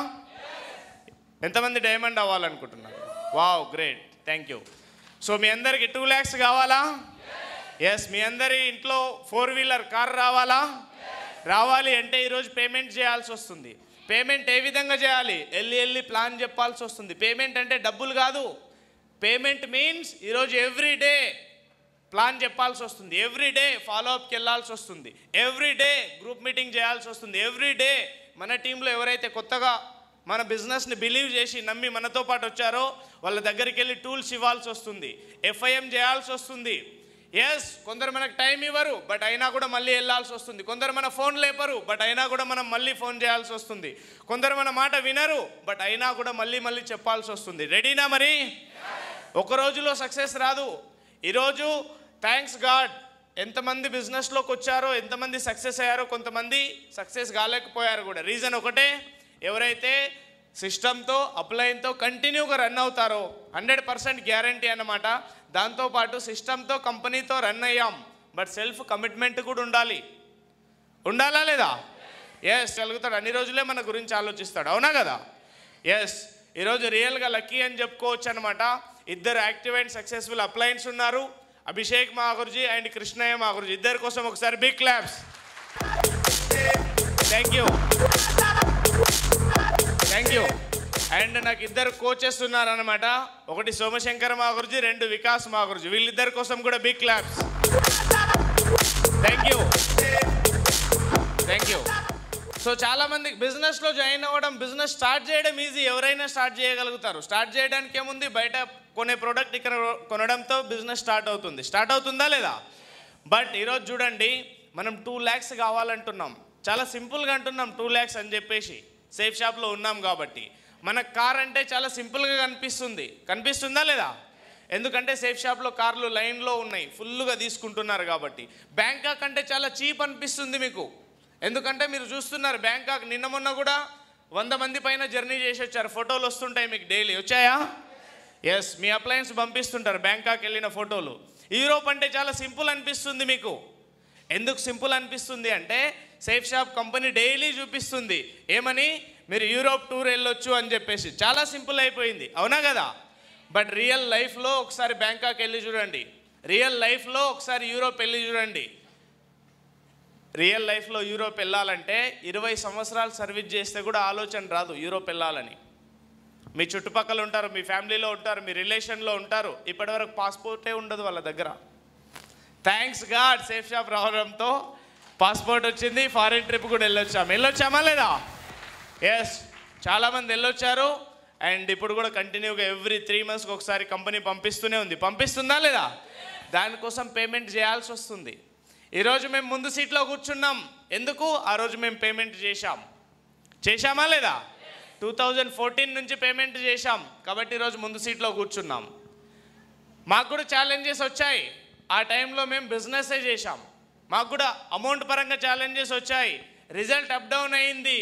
ఎంతమంది డైమండ్ అవ్వాలనుకుంటున్నారు wow great thank you so మీ అందరికి టూ ల్యాక్స్ కావాలా ఎస్ మీ అందరి ఇంట్లో ఫోర్ వీలర్ కార్ రావాలా రావాలి అంటే ఈరోజు పేమెంట్ చేయాల్సి వస్తుంది పేమెంట్ ఏ విధంగా చేయాలి వెళ్ళి వెళ్ళి ప్లాన్ చెప్పాల్సి వస్తుంది పేమెంట్ అంటే డబ్బులు కాదు పేమెంట్ మీన్స్ ఈరోజు ఎవ్రీ డే ప్లాన్ చెప్పాల్సి వస్తుంది ఎవ్రీ డే ఫాలోఅప్కి వెళ్ళాల్సి వస్తుంది ఎవ్రీ డే గ్రూప్ మీటింగ్ చేయాల్సి వస్తుంది ఎవ్రీ డే మన టీంలో ఎవరైతే కొత్తగా మన బిజినెస్ని బిలీవ్ చేసి నమ్మి మనతో పాటు వచ్చారో వాళ్ళ దగ్గరికి వెళ్ళి టూల్స్ ఇవ్వాల్సి వస్తుంది ఎఫ్ఐఎం చేయాల్సి వస్తుంది ఎస్ కొందరు మనకు టైం ఇవ్వరు బట్ అయినా కూడా మళ్ళీ వెళ్ళాల్సి వస్తుంది కొందరు మన ఫోన్ లేపరు బట్ అయినా కూడా మనం మళ్ళీ ఫోన్ చేయాల్సి వస్తుంది కొందరు మన మాట వినరు బట్ అయినా కూడా మళ్ళీ మళ్ళీ చెప్పాల్సి వస్తుంది రెడీనా మరి ఒక రోజులో సక్సెస్ రాదు ఈరోజు థ్యాంక్స్ గాడ్ ఎంతమంది బిజినెస్లోకి వచ్చారో ఎంతమంది సక్సెస్ అయ్యారో కొంతమంది సక్సెస్ కాలేకపోయారు కూడా రీజన్ ఒకటే ఎవరైతే సిస్టమ్తో అప్లైన్తో కంటిన్యూగా రన్ అవుతారో హండ్రెడ్ పర్సెంట్ గ్యారంటీ అనమాట దాంతోపాటు సిస్టమ్తో కంపెనీతో రన్ అయ్యాం బట్ సెల్ఫ్ కమిట్మెంట్ కూడా ఉండాలి ఉండాలా లేదా ఎస్ కలుగుతాడు అన్ని రోజులే మన గురించి ఆలోచిస్తాడు అవునా కదా ఎస్ ఈరోజు రియల్గా లక్కీ అని చెప్పుకోవచ్చు అనమాట ఇద్దరు యాక్టివ్ అండ్ సక్సెస్ఫుల్ అప్లయన్స్ ఉన్నారు అభిషేక్ మాగుర్జీ అండ్ కృష్ణయ్య మాగుర్జీ ఇద్దరి కోసం ఒకసారి big claps thank you thank you and నాకు ఇద్దరు కోచెస్ ఉన్నారనమాట ఒకటి సోమశంకర్ మా రెండు వికాస్ మా వీళ్ళిద్దరి కోసం కూడా big claps thank you thank you so చాలామంది బిజినెస్లో జాయిన్ అవ్వడం బిజినెస్ స్టార్ట్ చేయడం ఈజీ ఎవరైనా స్టార్ట్ చేయగలుగుతారు స్టార్ట్ చేయడానికి ఏముంది బయట కొనే ప్రోడక్ట్ ఇక్కడ కొనడంతో బిజినెస్ స్టార్ట్ అవుతుంది స్టార్ట్ అవుతుందా లేదా బట్ ఈరోజు చూడండి మనం టూ ల్యాక్స్ కావాలంటున్నాం చాలా సింపుల్గా అంటున్నాం టూ ల్యాక్స్ అని చెప్పేసి సేఫ్ షాప్లో ఉన్నాం కాబట్టి మనకు కార్ అంటే చాలా సింపుల్గా కనిపిస్తుంది కనిపిస్తుందా లేదా ఎందుకంటే సేఫ్ షాప్లో కార్లు లైన్లో ఉన్నాయి ఫుల్గా తీసుకుంటున్నారు కాబట్టి బ్యాంకాక్ అంటే చాలా చీప్ అనిపిస్తుంది మీకు ఎందుకంటే మీరు చూస్తున్నారు బ్యాంకాక్ నిన్న మొన్న కూడా వంద మంది పైన జర్నీ చేసి వచ్చారు ఫోటోలు వస్తుంటాయి మీకు డైలీ వచ్చాయా ఎస్ మీ అప్లయన్స్ పంపిస్తుంటారు బ్యాంకాక్ వెళ్ళిన ఫోటోలు యూరోప్ అంటే చాలా సింపుల్ అనిపిస్తుంది మీకు ఎందుకు సింపుల్ అనిపిస్తుంది అంటే సేఫ్ షాప్ కంపెనీ డైలీ చూపిస్తుంది ఏమని మీరు యూరోప్ టూర్ వెళ్ళొచ్చు అని చెప్పేసి చాలా సింపుల్ అయిపోయింది అవునా కదా బట్ రియల్ లైఫ్లో ఒకసారి బ్యాంకాక్ వెళ్ళి చూడండి రియల్ లైఫ్లో ఒకసారి యూరోప్ వెళ్ళి చూడండి రియల్ లైఫ్లో యూరోప్ వెళ్ళాలంటే ఇరవై సంవత్సరాలు సర్వీస్ చేస్తే కూడా ఆలోచన రాదు యూరోప్ వెళ్ళాలని మీ చుట్టుపక్కల ఉంటారు మీ ఫ్యామిలీలో ఉంటారు మీ రిలేషన్లో ఉంటారు ఇప్పటివరకు పాస్పోర్టే ఉండదు వాళ్ళ దగ్గర థ్యాంక్స్ గాడ్ సేఫ్ షాప్ రావడంతో పాస్పోర్ట్ వచ్చింది ఫారిన్ ట్రిప్ కూడా వెళ్ళొచ్చాము వెళ్ళొచ్చామా లేదా ఎస్ చాలామంది వెళ్ళొచ్చారు అండ్ ఇప్పుడు కూడా కంటిన్యూగా ఎవ్రీ త్రీ మంత్స్కి ఒకసారి కంపెనీ పంపిస్తూనే ఉంది పంపిస్తుందా లేదా దానికోసం పేమెంట్ చేయాల్సి వస్తుంది ఈరోజు మేము ముందు సీట్లో కూర్చున్నాం ఎందుకు ఆ రోజు మేము పేమెంట్ చేశాం చేశామా లేదా టూ థౌజండ్ ఫోర్టీన్ నుంచి పేమెంట్ చేశాం కాబట్టి ఈరోజు ముందు సీట్లో కూర్చున్నాం మాకు కూడా ఛాలెంజెస్ వచ్చాయి ఆ టైంలో మేము బిజినెస్సే చేశాం మాకు కూడా అమౌంట్ పరంగా ఛాలెంజెస్ వచ్చాయి రిజల్ట్ అప్ డౌన్ అయింది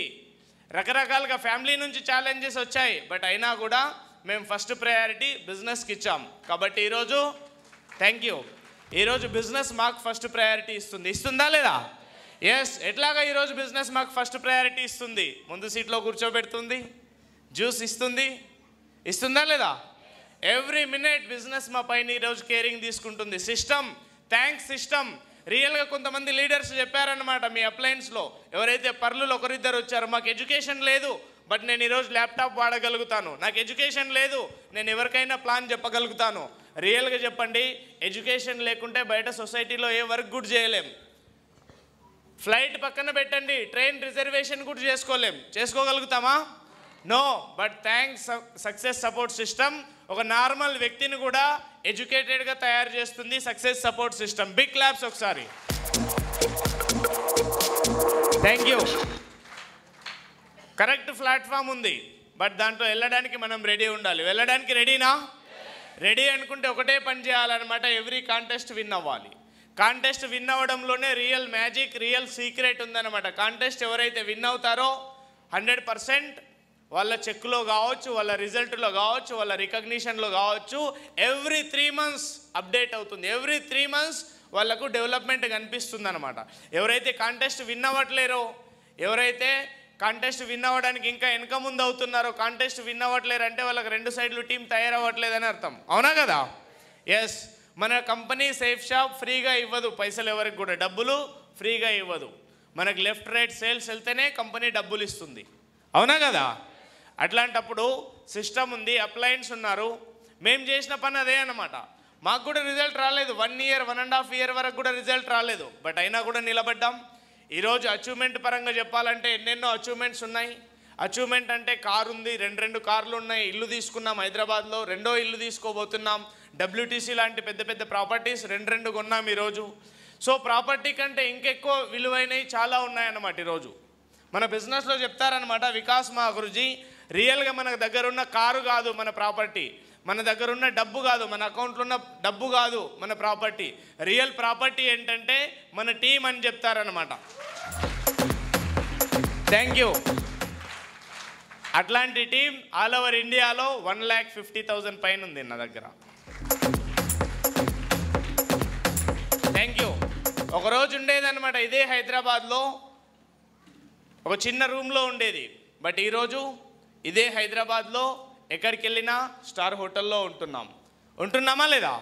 రకరకాలుగా ఫ్యామిలీ నుంచి ఛాలెంజెస్ వచ్చాయి బట్ అయినా కూడా మేము ఫస్ట్ ప్రయారిటీ బిజినెస్కి ఇచ్చాం కాబట్టి ఈరోజు థ్యాంక్ యూ ఈరోజు బిజినెస్ మాకు ఫస్ట్ ప్రయారిటీ ఇస్తుంది ఇస్తుందా లేదా ఎస్ ఎట్లాగా ఈరోజు బిజినెస్ మాకు ఫస్ట్ ప్రయారిటీ ఇస్తుంది ముందు సీట్లో కూర్చోబెడుతుంది జ్యూస్ ఇస్తుంది ఇస్తుందా లేదా ఎవ్రీ మినిట్ బిజినెస్ మా పైన ఈరోజు కేరింగ్ తీసుకుంటుంది సిస్టమ్ థ్యాంక్స్ సిస్టమ్ రియల్గా కొంతమంది లీడర్స్ చెప్పారనమాట మీ అప్లయన్స్లో ఎవరైతే పర్లులు ఒకరిద్దరు వచ్చారో మాకు ఎడ్యుకేషన్ లేదు బట్ నేను ఈరోజు ల్యాప్టాప్ వాడగలుగుతాను నాకు ఎడ్యుకేషన్ లేదు నేను ఎవరికైనా ప్లాన్ చెప్పగలుగుతాను రియల్గా చెప్పండి ఎడ్యుకేషన్ లేకుంటే బయట సొసైటీలో ఏ వర్క్ కూడా చేయలేం ఫ్లైట్ పక్కన పెట్టండి ట్రైన్ రిజర్వేషన్ కూడా చేసుకోలేం చేసుకోగలుగుతామా no but thanks success support system ఒక నార్మల్ వ్యక్తిని కూడా ఎడ్యుకేటెడ్గా తయారు చేస్తుంది success support system big claps ఒకసారి థ్యాంక్ యూ కరెక్ట్ ప్లాట్ఫామ్ ఉంది బట్ దాంట్లో వెళ్ళడానికి మనం రెడీ ఉండాలి వెళ్ళడానికి రెడీనా రెడీ అనుకుంటే ఒకటే పని చేయాలన్నమాట ఎవ్రీ కాంటెస్ట్ విన్ అవ్వాలి కాంటెస్ట్ విన్ అవ్వడంలోనే రియల్ మ్యాజిక్ రియల్ సీక్రెట్ ఉందన్నమాట కాంటెస్ట్ ఎవరైతే విన్ అవుతారో హండ్రెడ్ పర్సెంట్ వాళ్ళ చెక్లో కావచ్చు వాళ్ళ రిజల్ట్లో కావచ్చు వాళ్ళ రికగ్నిషన్లో కావచ్చు ఎవ్రీ త్రీ మంత్స్ అప్డేట్ అవుతుంది ఎవ్రీ త్రీ మంత్స్ వాళ్ళకు డెవలప్మెంట్ కనిపిస్తుంది అనమాట ఎవరైతే కాంటెస్ట్ విన్ అవ్వట్లేరో ఎవరైతే కాంటెస్ట్ విన్ అవ్వడానికి ఇంకా వెనక ముందు అవుతున్నారో కాంటెస్ట్ విన్ అవ్వట్లేరు అంటే వాళ్ళకి రెండు సైడ్లు టీం అని అర్థం అవునా కదా ఎస్ మన కంపెనీ సేఫ్ షాప్ ఫ్రీగా ఇవ్వదు పైసలు ఎవరికి కూడా డబ్బులు ఫ్రీగా ఇవ్వదు మనకు లెఫ్ట్ రైట్ సేల్స్ వెళ్తేనే కంపెనీ డబ్బులు ఇస్తుంది అవునా కదా అట్లాంటప్పుడు సిస్టమ్ ఉంది అప్లయన్స్ ఉన్నారు మేము చేసిన పని అదే అనమాట మాకు కూడా రిజల్ట్ రాలేదు one year one and half year వరకు కూడా రిజల్ట్ రాలేదు బట్ అయినా కూడా నిలబడ్డాం ఈరోజు అచీవ్మెంట్ పరంగా చెప్పాలంటే ఎన్నెన్నో అచీవ్మెంట్స్ ఉన్నాయి అచీవ్మెంట్ అంటే కారు ఉంది రెండు రెండు కార్లు ఉన్నాయి ఇల్లు తీసుకున్నాం హైదరాబాద్లో రెండో ఇల్లు తీసుకోబోతున్నాం డబ్ల్యూటీసీ లాంటి పెద్ద పెద్ద ప్రాపర్టీస్ రెండు రెండు కొన్నాం ఈరోజు సో ప్రాపర్టీ కంటే ఇంకెక్కువ విలువైనవి చాలా ఉన్నాయన్నమాట ఈరోజు మన బిజినెస్లో చెప్తారనమాట వికాస్ మా గురుజీ రియల్గా మన దగ్గరున్న కారు కాదు మన ప్రాపర్టీ మన దగ్గరున్న డబ్బు కాదు మన అకౌంట్లో ఉన్న డబ్బు కాదు మన ప్రాపర్టీ రియల్ ప్రాపర్టీ ఏంటంటే మన టీం అని చెప్తారనమాట థ్యాంక్ యూ అట్లాంటి టీం ఆల్ ఓవర్ ఇండియాలో వన్ ల్యాక్ ఫిఫ్టీ థౌజండ్ పైన ఉంది నా దగ్గర థ్యాంక్ యూ ఒకరోజు ఉండేదన్నమాట ఇదే హైదరాబాద్లో ఒక చిన్న రూమ్లో ఉండేది బట్ ఈరోజు ఇదే హైదరాబాద్లో ఎక్కడికి వెళ్ళినా స్టార్ హోటల్లో ఉంటున్నాం ఉంటున్నామా లేదా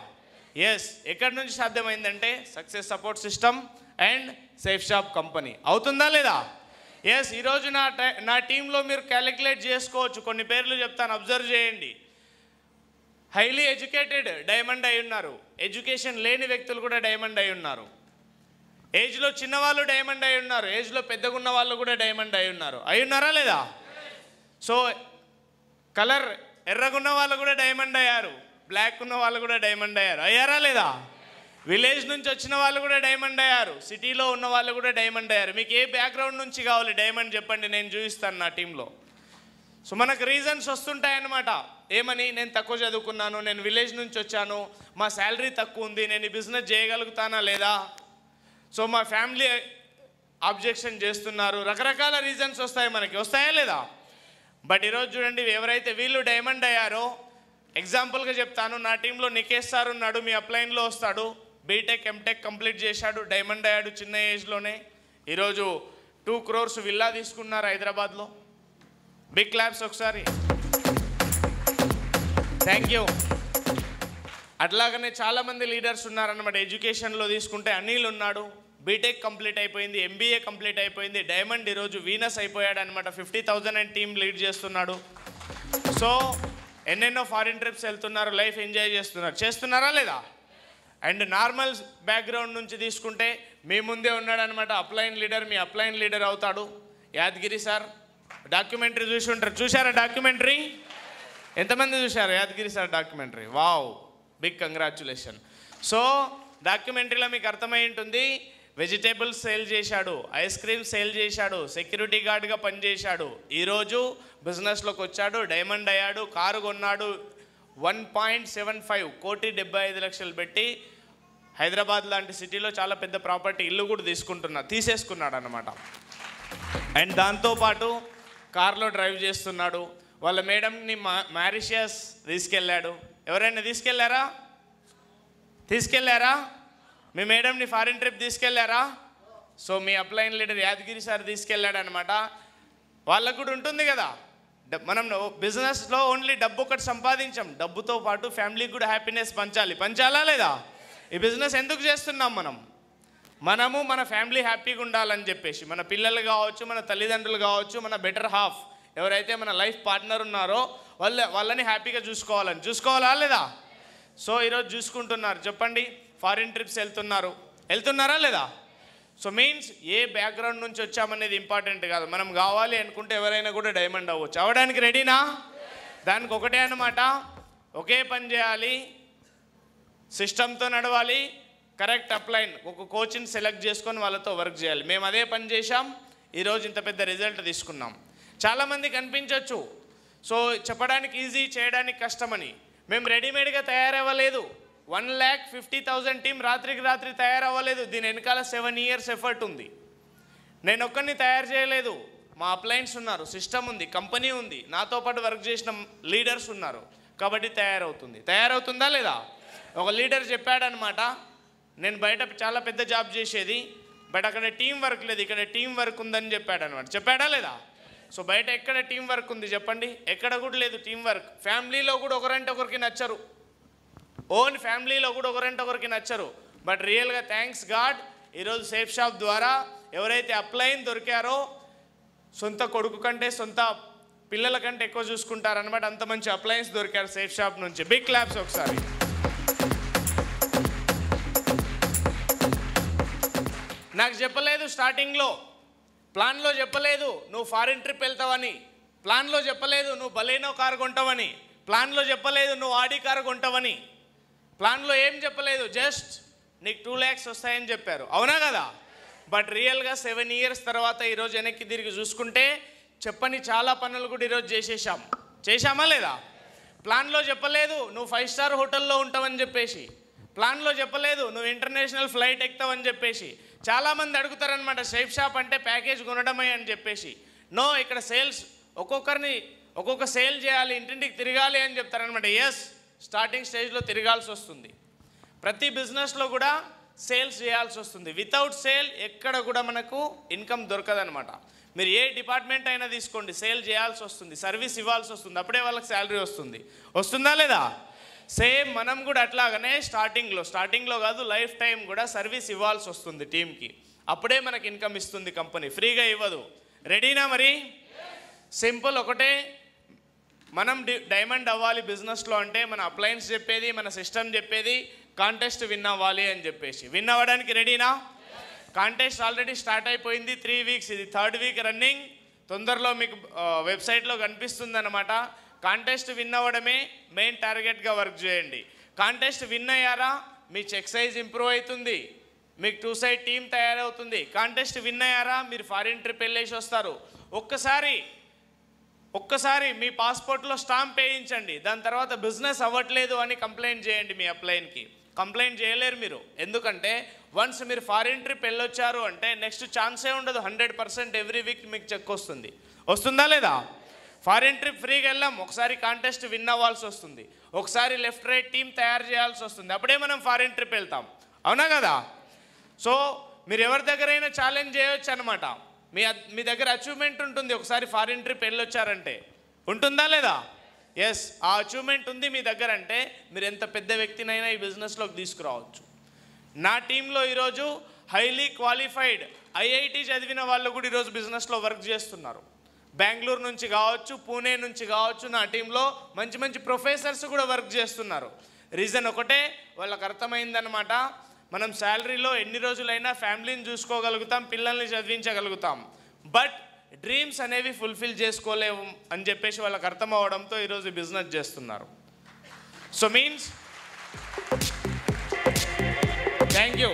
ఎస్ ఎక్కడి నుంచి సాధ్యమైందంటే success support system and safe shop company అవుతుందా లేదా ఎస్ ఈరోజు నా నా టీంలో మీరు క్యాలిక్యులేట్ చేసుకోవచ్చు కొన్ని పేర్లు చెప్తాను అబ్జర్వ్ చేయండి హైలీ ఎడ్యుకేటెడ్ డైమండ్ అయి ఉన్నారు ఎడ్యుకేషన్ లేని వ్యక్తులు కూడా డైమండ్ అయి ఉన్నారు ఏజ్లో చిన్నవాళ్ళు డైమండ్ అయి ఉన్నారు ఏజ్లో పెద్దగున్న వాళ్ళు కూడా డైమండ్ అయి ఉన్నారు అయి ఉన్నారా లేదా సో కలర్ ఎర్రగున్న వాళ్ళు కూడా డైమండ్ అయ్యారు బ్లాక్ ఉన్న వాళ్ళు కూడా డైమండ్ అయ్యారు అయ్యారా లేదా విలేజ్ నుంచి వచ్చిన వాళ్ళు కూడా డైమండ్ అయ్యారు సిటీలో ఉన్న వాళ్ళు కూడా డైమండ్ అయ్యారు మీకు ఏ బ్యాక్గ్రౌండ్ నుంచి కావాలి డైమండ్ చెప్పండి నేను చూపిస్తాను నా టీంలో సో మనకు రీజన్స్ వస్తుంటాయన్నమాట ఏమని నేను తక్కువ చదువుకున్నాను నేను విలేజ్ నుంచి వచ్చాను మా శాలరీ తక్కువ ఉంది నేను ఈ బిజినెస్ చేయగలుగుతానా లేదా సో మా ఫ్యామిలీ అబ్జెక్షన్ చేస్తున్నారు రకరకాల రీజన్స్ వస్తాయి మనకి వస్తాయా లేదా బట్ ఈరోజు చూడండి ఎవరైతే వీళ్ళు డైమండ్ అయ్యారో ఎగ్జాంపుల్గా చెప్తాను నా టీంలో నికేష్ సార్ ఉన్నాడు మీ అప్లైన్లో వస్తాడు బీటెక్ ఎంటెక్ కంప్లీట్ చేశాడు డైమండ్ అయ్యాడు చిన్న ఏజ్లోనే ఈరోజు టూ క్రోర్స్ విల్లా తీసుకున్నారు హైదరాబాద్లో బిగ్ క్లాప్స్ ఒకసారి థ్యాంక్ యూ అట్లాగనే చాలామంది లీడర్స్ ఉన్నారన్నమాట ఎడ్యుకేషన్లో తీసుకుంటే అనిల్ ఉన్నాడు బీటెక్ కంప్లీట్ అయిపోయింది ఎంబీఏ కంప్లీట్ అయిపోయింది డైమండ్ ఈరోజు వీనస్ అయిపోయాడు అనమాట fifty thousand and team lead చేస్తున్నాడు సో ఎన్నెన్నో ఫారిన్ ట్రిప్స్ వెళ్తున్నారు లైఫ్ ఎంజాయ్ చేస్తున్నారు చేస్తున్నారా లేదా అండ్ నార్మల్ బ్యాక్గ్రౌండ్ నుంచి తీసుకుంటే మీ ముందే ఉన్నాడనమాట అప్లైన్ లీడర్ మీ అప్లైన్ లీడర్ అవుతాడు యాదగిరి సార్ డాక్యుమెంటరీ చూసి ఉంటారు చూసారా డాక్యుమెంటరీ ఎంతమంది చూశారు Yadagiri sir documentary wow big congratulation so డాక్యుమెంటరీలో మీకు అర్థమై ఉంటుంది వెజిటేబుల్స్ సేల్ చేశాడు ఐస్ క్రీమ్ సేల్ చేశాడు సెక్యూరిటీ గార్డ్గా పనిచేశాడు ఈరోజు బిజినెస్లోకి వచ్చాడు డైమండ్ అయ్యాడు కారు కొన్నాడు వన్ పాయింట్ సెవెన్ ఫైవ్ కోటి డెబ్బై ఐదు లక్షలు పెట్టి హైదరాబాద్ లాంటి సిటీలో చాలా పెద్ద ప్రాపర్టీ ఇల్లు కూడా తీసుకుంటున్నా తీసేసుకున్నాడు అనమాట అండ్ దాంతోపాటు కార్లో డ్రైవ్ చేస్తున్నాడు వాళ్ళ మేడంని మా మ్యారిషియస్ తీసుకెళ్ళాడు ఎవరైనా తీసుకెళ్ళారా తీసుకెళ్ళారా మీ మేడంని ఫారిన్ ట్రిప్ తీసుకెళ్ళారా సో మీ అప్లైన్ లీడర్ యాదగిరి సార్ తీసుకెళ్ళాడనమాట వాళ్ళకు కూడా ఉంటుంది కదా మనం బిజినెస్లో ఓన్లీ డబ్బు ఒకటి సంపాదించాం డబ్బుతో పాటు ఫ్యామిలీకి కూడా హ్యాపీనెస్ పంచాలి పంచాలా లేదా ఈ బిజినెస్ ఎందుకు చేస్తున్నాం మనం మనము మన ఫ్యామిలీ హ్యాపీగా ఉండాలని చెప్పేసి మన పిల్లలు కావచ్చు మన తల్లిదండ్రులు కావచ్చు మన బెటర్ హాఫ్ ఎవరైతే మన లైఫ్ పార్ట్నర్ ఉన్నారో వాళ్ళ వాళ్ళని హ్యాపీగా చూసుకోవాలని చూసుకోవాలా లేదా సో ఈరోజు చూసుకుంటున్నారు చెప్పండి ఫారిన్ ట్రిప్స్ వెళ్తున్నారు వెళ్తున్నారా లేదా సో మీన్స్ ఏ బ్యాక్గ్రౌండ్ నుంచి వచ్చామనేది ఇంపార్టెంట్ కాదు మనం కావాలి అనుకుంటే ఎవరైనా కూడా డైమండ్ అవ్వచ్చు అవ్వడానికి రెడీనా దానికి ఒకటే అనమాట ఒకే పని చేయాలి సిస్టమ్తో నడవాలి కరెక్ట్ అప్లైన్ ఒక కోచింగ్ సెలెక్ట్ చేసుకొని వాళ్ళతో వర్క్ చేయాలి మేము అదే పని చేశాం ఈరోజు ఇంత పెద్ద రిజల్ట్ తీసుకున్నాం చాలామంది కనిపించవచ్చు సో చెప్పడానికి ఈజీ చేయడానికి కష్టమని మేము రెడీమేడ్గా తయారవ్వలేదు one lakh fifty thousand team రాత్రికి రాత్రి తయారవ్వలేదు దీని వెనకాల సెవెన్ ఇయర్స్ ఎఫర్ట్ ఉంది నేను ఒక్కరిని తయారు చేయలేదు మా అప్లయన్స్ ఉన్నారు సిస్టమ్ ఉంది కంపెనీ ఉంది నాతో పాటు వర్క్ చేసిన లీడర్స్ ఉన్నారు కాబట్టి తయారవుతుంది తయారవుతుందా లేదా ఒక లీడర్ చెప్పాడనమాట నేను బయట చాలా పెద్ద జాబ్ చేసేది బట్ అక్కడ టీం వర్క్ లేదు ఇక్కడ టీం వర్క్ ఉందని చెప్పాడనమాట చెప్పాడా లేదా సో బయట ఎక్కడ టీం వర్క్ ఉంది చెప్పండి ఎక్కడ కూడా లేదు టీం వర్క్ ఫ్యామిలీలో కూడా ఒకరంటే ఒకరికి నచ్చరు ఓన్ ఫ్యామిలీలో కూడా ఒకరంటే ఒకరికి నచ్చరు బట్ రియల్గా థ్యాంక్స్ గాడ్ ఈరోజు సేఫ్ షాప్ ద్వారా ఎవరైతే అప్లైన్ దొరికారో సొంత కొడుకు కంటే సొంత పిల్లల కంటే ఎక్కువ చూసుకుంటారనమాట అంత మంచి అప్లయన్స్ దొరికారు సేఫ్ షాప్ నుంచి బిగ్ ల్యాబ్స్ ఒకసారి నాకు చెప్పలేదు స్టార్టింగ్లో ప్లాన్లో చెప్పలేదు నువ్వు ఫారిన్ ట్రిప్ వెళ్తావని ప్లాన్లో చెప్పలేదు నువ్వు బలైనో కారు కొంటావని ప్లాన్లో చెప్పలేదు నువ్వు ఆడి కారు కొంటావని ప్లాన్లో ఏం చెప్పలేదు జస్ట్ నీకు టూ ల్యాక్స్ వస్తాయని చెప్పారు అవునా కదా బట్ రియల్గా సెవెన్ ఇయర్స్ తర్వాత ఈరోజు వెనక్కి తిరిగి చూసుకుంటే చెప్పని చాలా పనులు కూడా ఈరోజు చేసేసాం చేశామా లేదా ప్లాన్లో చెప్పలేదు నువ్వు ఫైవ్ స్టార్ హోటల్లో ఉంటావని చెప్పేసి ప్లాన్లో చెప్పలేదు నువ్వు ఇంటర్నేషనల్ ఫ్లైట్ ఎక్కుతావని చెప్పేసి చాలామంది అడుగుతారనమాట సేఫ్ షాప్ అంటే ప్యాకేజ్ కొనడమే అని చెప్పేసి నో ఇక్కడ సేల్స్ ఒక్కొక్కరిని ఒక్కొక్క సేల్ చేయాలి ఇంటింటికి తిరగాలి అని చెప్తారనమాట ఎస్ స్టార్టింగ్ స్టేజ్లో తిరగాల్సి వస్తుంది ప్రతి బిజినెస్లో కూడా సేల్స్ చేయాల్సి వస్తుంది వితౌట్ సేల్ ఎక్కడ కూడా మనకు ఇన్కమ్ దొరకదనమాట మీరు ఏ డిపార్ట్మెంట్ అయినా తీసుకోండి సేల్ చేయాల్సి వస్తుంది సర్వీస్ ఇవ్వాల్సి వస్తుంది అప్పుడే వాళ్ళకి శాలరీ వస్తుంది వస్తుందా లేదా సేమ్ మనం కూడా అట్లాగనే స్టార్టింగ్లో స్టార్టింగ్లో కాదు లైఫ్ టైం కూడా సర్వీస్ ఇవ్వాల్సి వస్తుంది టీంకి అప్పుడే మనకి ఇన్కమ్ ఇస్తుంది కంపెనీ ఫ్రీగా ఇవ్వదు రెడీనా మరి సింపుల్ ఒకటే మనం డైమండ్ అవ్వాలి బిజినెస్లో అంటే మన అప్లయన్స్ చెప్పేది మన సిస్టమ్ చెప్పేది కాంటెస్ట్ విన్ అవ్వాలి అని చెప్పేసి విన్ అవ్వడానికి రెడీనా కాంటెస్ట్ ఆల్రెడీ స్టార్ట్ అయిపోయింది త్రీ వీక్స్ ఇది థర్డ్ వీక్ రన్నింగ్ తొందరలో మీకు వెబ్సైట్లో కనిపిస్తుంది అనమాట కాంటెస్ట్ విన్ అవ్వడమే మెయిన్ టార్గెట్గా వర్క్ చేయండి కాంటెస్ట్ విన్ అయ్యారా మీ చెక్ సైజ్ ఇంప్రూవ్ అవుతుంది మీకు టూ సైడ్ టీమ్ తయారవుతుంది కాంటెస్ట్ విన్ అయ్యారా మీరు ఫారిన్ ట్రిప్ వెళ్ళేసి వస్తారు ఒక్కసారి ఒక్కసారి మీ పాస్పోర్ట్లో స్టాంప్ వేయించండి దాని తర్వాత బిజినెస్ అవ్వట్లేదు అని కంప్లైంట్ చేయండి మీ అప్లైన్కి కంప్లైంట్ చేయలేరు మీరు ఎందుకంటే వన్స్ మీరు ఫారిన్ ట్రిప్ వెళ్ళొచ్చారు అంటే నెక్స్ట్ ఛాన్సే ఉండదు హండ్రెడ్ పర్సెంట్ ఎవ్రీ వీక్ మీకు చెక్ వస్తుంది వస్తుందా లేదా ఫారిన్ ట్రిప్ ఫ్రీగా వెళ్ళాం ఒకసారి కాంటెస్ట్ విన్ అవ్వాల్సి వస్తుంది ఒకసారి లెఫ్ట్ రైట్ టీం తయారు చేయాల్సి వస్తుంది అప్పుడే మనం ఫారిన్ ట్రిప్ వెళ్తాం అవునా కదా సో మీరు ఎవరి దగ్గరైనా ఛాలెంజ్ చేయొచ్చు అనమాట మీ మీ దగ్గర అచీవ్మెంట్ ఉంటుంది ఒకసారి ఫారిన్ ట్రిప్ వెళ్ళొచ్చారంటే ఉంటుందా లేదా ఎస్ ఆ అచీవ్మెంట్ ఉంది మీ దగ్గర అంటే మీరు ఎంత పెద్ద వ్యక్తినైనా ఈ బిజినెస్లోకి తీసుకురావచ్చు నా టీంలో ఈరోజు హైలీ క్వాలిఫైడ్ ఐఐటి చదివిన వాళ్ళు కూడా ఈరోజు బిజినెస్లో వర్క్ చేస్తున్నారు బెంగళూరు నుంచి కావచ్చు పూణే నుంచి కావచ్చు నా టీంలో మంచి మంచి ప్రొఫెసర్స్ కూడా వర్క్ చేస్తున్నారు రీజన్ ఒకటే వాళ్ళకు అర్థమైందనమాట మనం శాలరీలో ఎన్ని రోజులైనా ఫ్యామిలీని చూసుకోగలుగుతాం పిల్లల్ని చదివించగలుగుతాం బట్ డ్రీమ్స్ అనేవి ఫుల్ఫిల్ చేసుకోలేము అని చెప్పేసి వాళ్ళకి అర్థం అవడంతో ఈరోజు బిజినెస్ చేస్తున్నారు సో మీన్స్ థ్యాంక్ యూ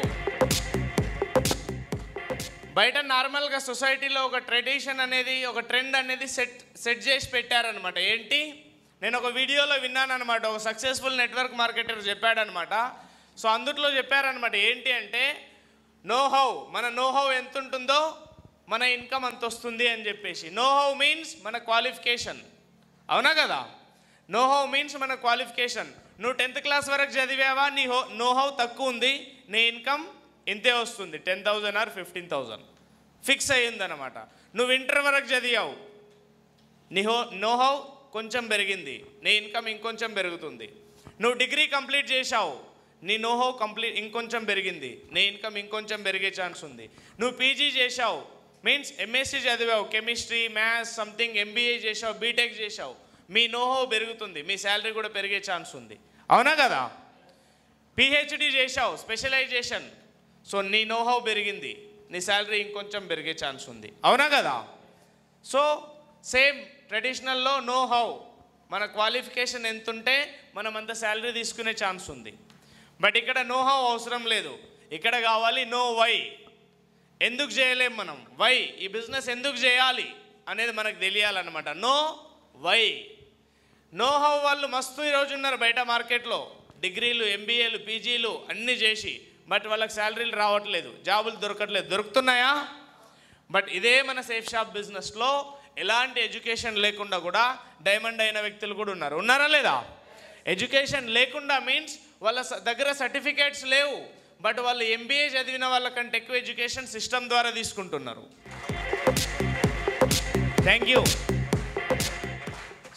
బయట నార్మల్గా సొసైటీలో ఒక ట్రెడిషన్ అనేది ఒక ట్రెండ్ అనేది సెట్ సెట్ చేసి పెట్టారనమాట ఏంటి నేను ఒక వీడియోలో విన్నాను అనమాట ఒక సక్సెస్ఫుల్ నెట్వర్క్ మార్కెటర్ చెప్పాడనమాట సో అందుట్లో చెప్పారనమాట ఏంటి అంటే నోహౌ మన నోహౌ ఎంత ఉంటుందో మన ఇన్కమ్ అంత వస్తుంది అని చెప్పేసి నోహౌ మీన్స్ మన క్వాలిఫికేషన్ అవునా కదా నోహౌ మీన్స్ మన క్వాలిఫికేషన్ నువ్వు టెన్త్ క్లాస్ వరకు చదివావా నీ హో నోహౌ తక్కువ ఉంది నీ ఇన్కమ్ ఇంతే వస్తుంది ten thousand or fifteen thousand fix అయ్యిందనమాట నువ్వు ఇంటర్ వరకు చదివావు నీ హో నోహౌ కొంచెం పెరిగింది నీ ఇన్కమ్ ఇంకొంచెం పెరుగుతుంది నువ్వు డిగ్రీ కంప్లీట్ చేశావు నీ నోహో కంప్లీట్ ఇంకొంచెం పెరిగింది నీ ఇన్కమ్ ఇంకొంచెం పెరిగే ఛాన్స్ ఉంది నువ్వు పీజీ చేశావు మీన్స్ ఎంఎస్సీ చదివావు కెమిస్ట్రీ మ్యాథ్స్ సంథింగ్ ఎంబీఏ చేశావు బీటెక్ చేశావు మీ నోహో పెరుగుతుంది మీ శాలరీ కూడా పెరిగే ఛాన్స్ ఉంది అవునా కదా పిహెచ్డి చేశావు స్పెషలైజేషన్ సో నీ నోహో పెరిగింది నీ శాలరీ ఇంకొంచెం పెరిగే ఛాన్స్ ఉంది అవునా కదా సో సేమ్ ట్రెడిషనల్లో నో హౌ మన క్వాలిఫికేషన్ ఎంత ఉంటే మనం అంత శాలరీ తీసుకునే ఛాన్స్ ఉంది బట్ ఇక్కడ నో అవసరం లేదు ఇక్కడ కావాలి నో వై ఎందుకు చేయలేం మనం వై ఈ బిజినెస్ ఎందుకు చేయాలి అనేది మనకు తెలియాలన్నమాట నో వై నో హౌ వాళ్ళు మస్తు ఈరోజు ఉన్నారు బయట మార్కెట్లో డిగ్రీలు ఎంబీఏలు పీజీలు అన్నీ చేసి బట్ వాళ్ళకి శాలరీలు రావట్లేదు జాబులు దొరకట్లేదు దొరుకుతున్నాయా బట్ ఇదే మన సేఫ్ షాప్ బిజినెస్లో ఎలాంటి ఎడ్యుకేషన్ లేకుండా కూడా డైమండ్ అయిన వ్యక్తులు కూడా ఉన్నారు ఉన్నారా లేదా ఎడ్యుకేషన్ లేకుండా మీన్స్ వాళ్ళ దగ్గర సర్టిఫికేట్స్ లేవు బట్ వాళ్ళు ఎంబీఏ చదివిన వాళ్ళకంటే ఎక్కువ ఎడ్యుకేషన్ సిస్టమ్ ద్వారా తీసుకుంటున్నారు థ్యాంక్ యూ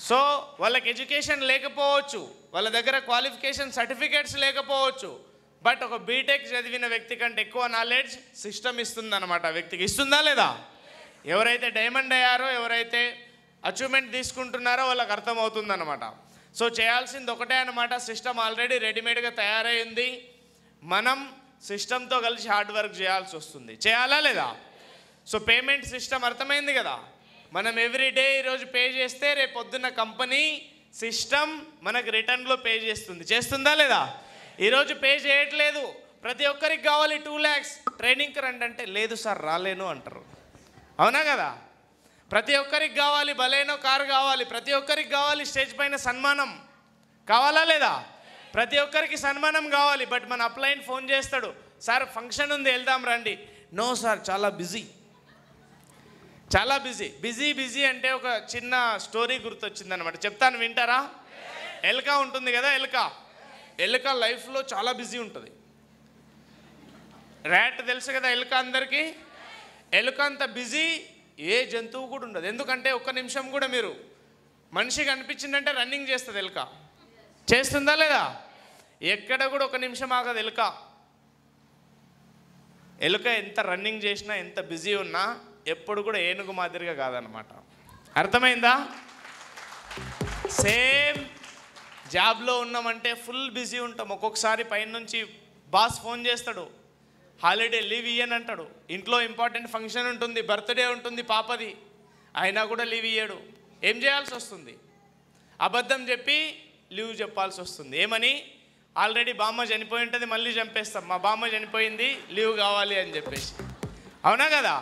సో వాళ్ళకి ఎడ్యుకేషన్ లేకపోవచ్చు వాళ్ళ దగ్గర క్వాలిఫికేషన్ సర్టిఫికేట్స్ లేకపోవచ్చు బట్ ఒక బీటెక్ చదివిన వ్యక్తి కంటే ఎక్కువ నాలెడ్జ్ సిస్టమ్ ఇస్తుందన్నమాట వ్యక్తికి ఇస్తుందా లేదా ఎవరైతే డైమండ్ అయ్యారో ఎవరైతే అచీవ్మెంట్ తీసుకుంటున్నారో వాళ్ళకి అర్థమవుతుందన్నమాట సో చేయాల్సింది ఒకటే అనమాట సిస్టమ్ ఆల్రెడీ రెడీమేడ్గా తయారైంది మనం సిస్టమ్తో కలిసి హార్డ్ వర్క్ చేయాల్సి వస్తుంది చేయాలా లేదా సో పేమెంట్ సిస్టమ్ అర్థమైంది కదా మనం ఎవ్రీ డే ఈరోజు పే చేస్తే రేపు పొద్దున్న కంపెనీ సిస్టమ్ మనకు రిటర్న్లో పే చేస్తుంది చేస్తుందా లేదా ఈరోజు పే చేయట్లేదు ప్రతి ఒక్కరికి కావాలి టూ ల్యాక్స్ ట్రైనింగ్కి రండి అంటే లేదు సార్ రాలేను అంటారు అవునా కదా ప్రతి ఒక్కరికి కావాలి బలైన కారు కావాలి ప్రతి ఒక్కరికి కావాలి స్టేజ్ పైన సన్మానం కావాలా లేదా ప్రతి ఒక్కరికి సన్మానం కావాలి బట్ మన అప్లైన్ ఫోన్ చేస్తాడు సార్ ఫంక్షన్ ఉంది వెళ్దాం రండి నో సార్ చాలా బిజీ చాలా బిజీ బిజీ బిజీ అంటే ఒక చిన్న స్టోరీ గుర్తొచ్చిందనమాట చెప్తాను వింటారా ఎలుక ఉంటుంది కదా ఎలుక ఎలుక లైఫ్లో చాలా బిజీ ఉంటుంది ర్యాట్ తెలుసు కదా ఎలుక అందరికీ ఎలుక అంత బిజీ ఏ జంతువు కూడా ఉండదు ఎందుకంటే ఒక్క నిమిషం కూడా మీరు మనిషికి అనిపించిందంటే రన్నింగ్ చేస్తుంది ఎలుక చేస్తుందా లేదా ఎక్కడ కూడా ఒక నిమిషం ఆగదు ఎలుక ఎలుక ఎంత రన్నింగ్ చేసినా ఎంత బిజీ ఉన్నా ఎప్పుడు కూడా ఏనుగు మాదిరిగా కాదనమాట అర్థమైందా సేమ్ జాబ్లో ఉన్నామంటే ఫుల్ బిజీ ఉంటాం ఒక్కొక్కసారి పైనుంచి బాస్ ఫోన్ చేస్తాడు హాలిడే లీవ్ ఇయ్యని అంటాడు ఇంట్లో ఇంపార్టెంట్ ఫంక్షన్ ఉంటుంది బర్త్డే ఉంటుంది పాపది అయినా కూడా లీవ్ ఇయ్యాడు ఏం చేయాల్సి వస్తుంది అబద్ధం చెప్పి లీవ్ చెప్పాల్సి వస్తుంది ఏమని ఆల్రెడీ బామ్మ చనిపోయి ఉంటుంది మళ్ళీ చంపేస్తాం మా బామ్మ చనిపోయింది లీవ్ కావాలి అని చెప్పేసి అవునా కదా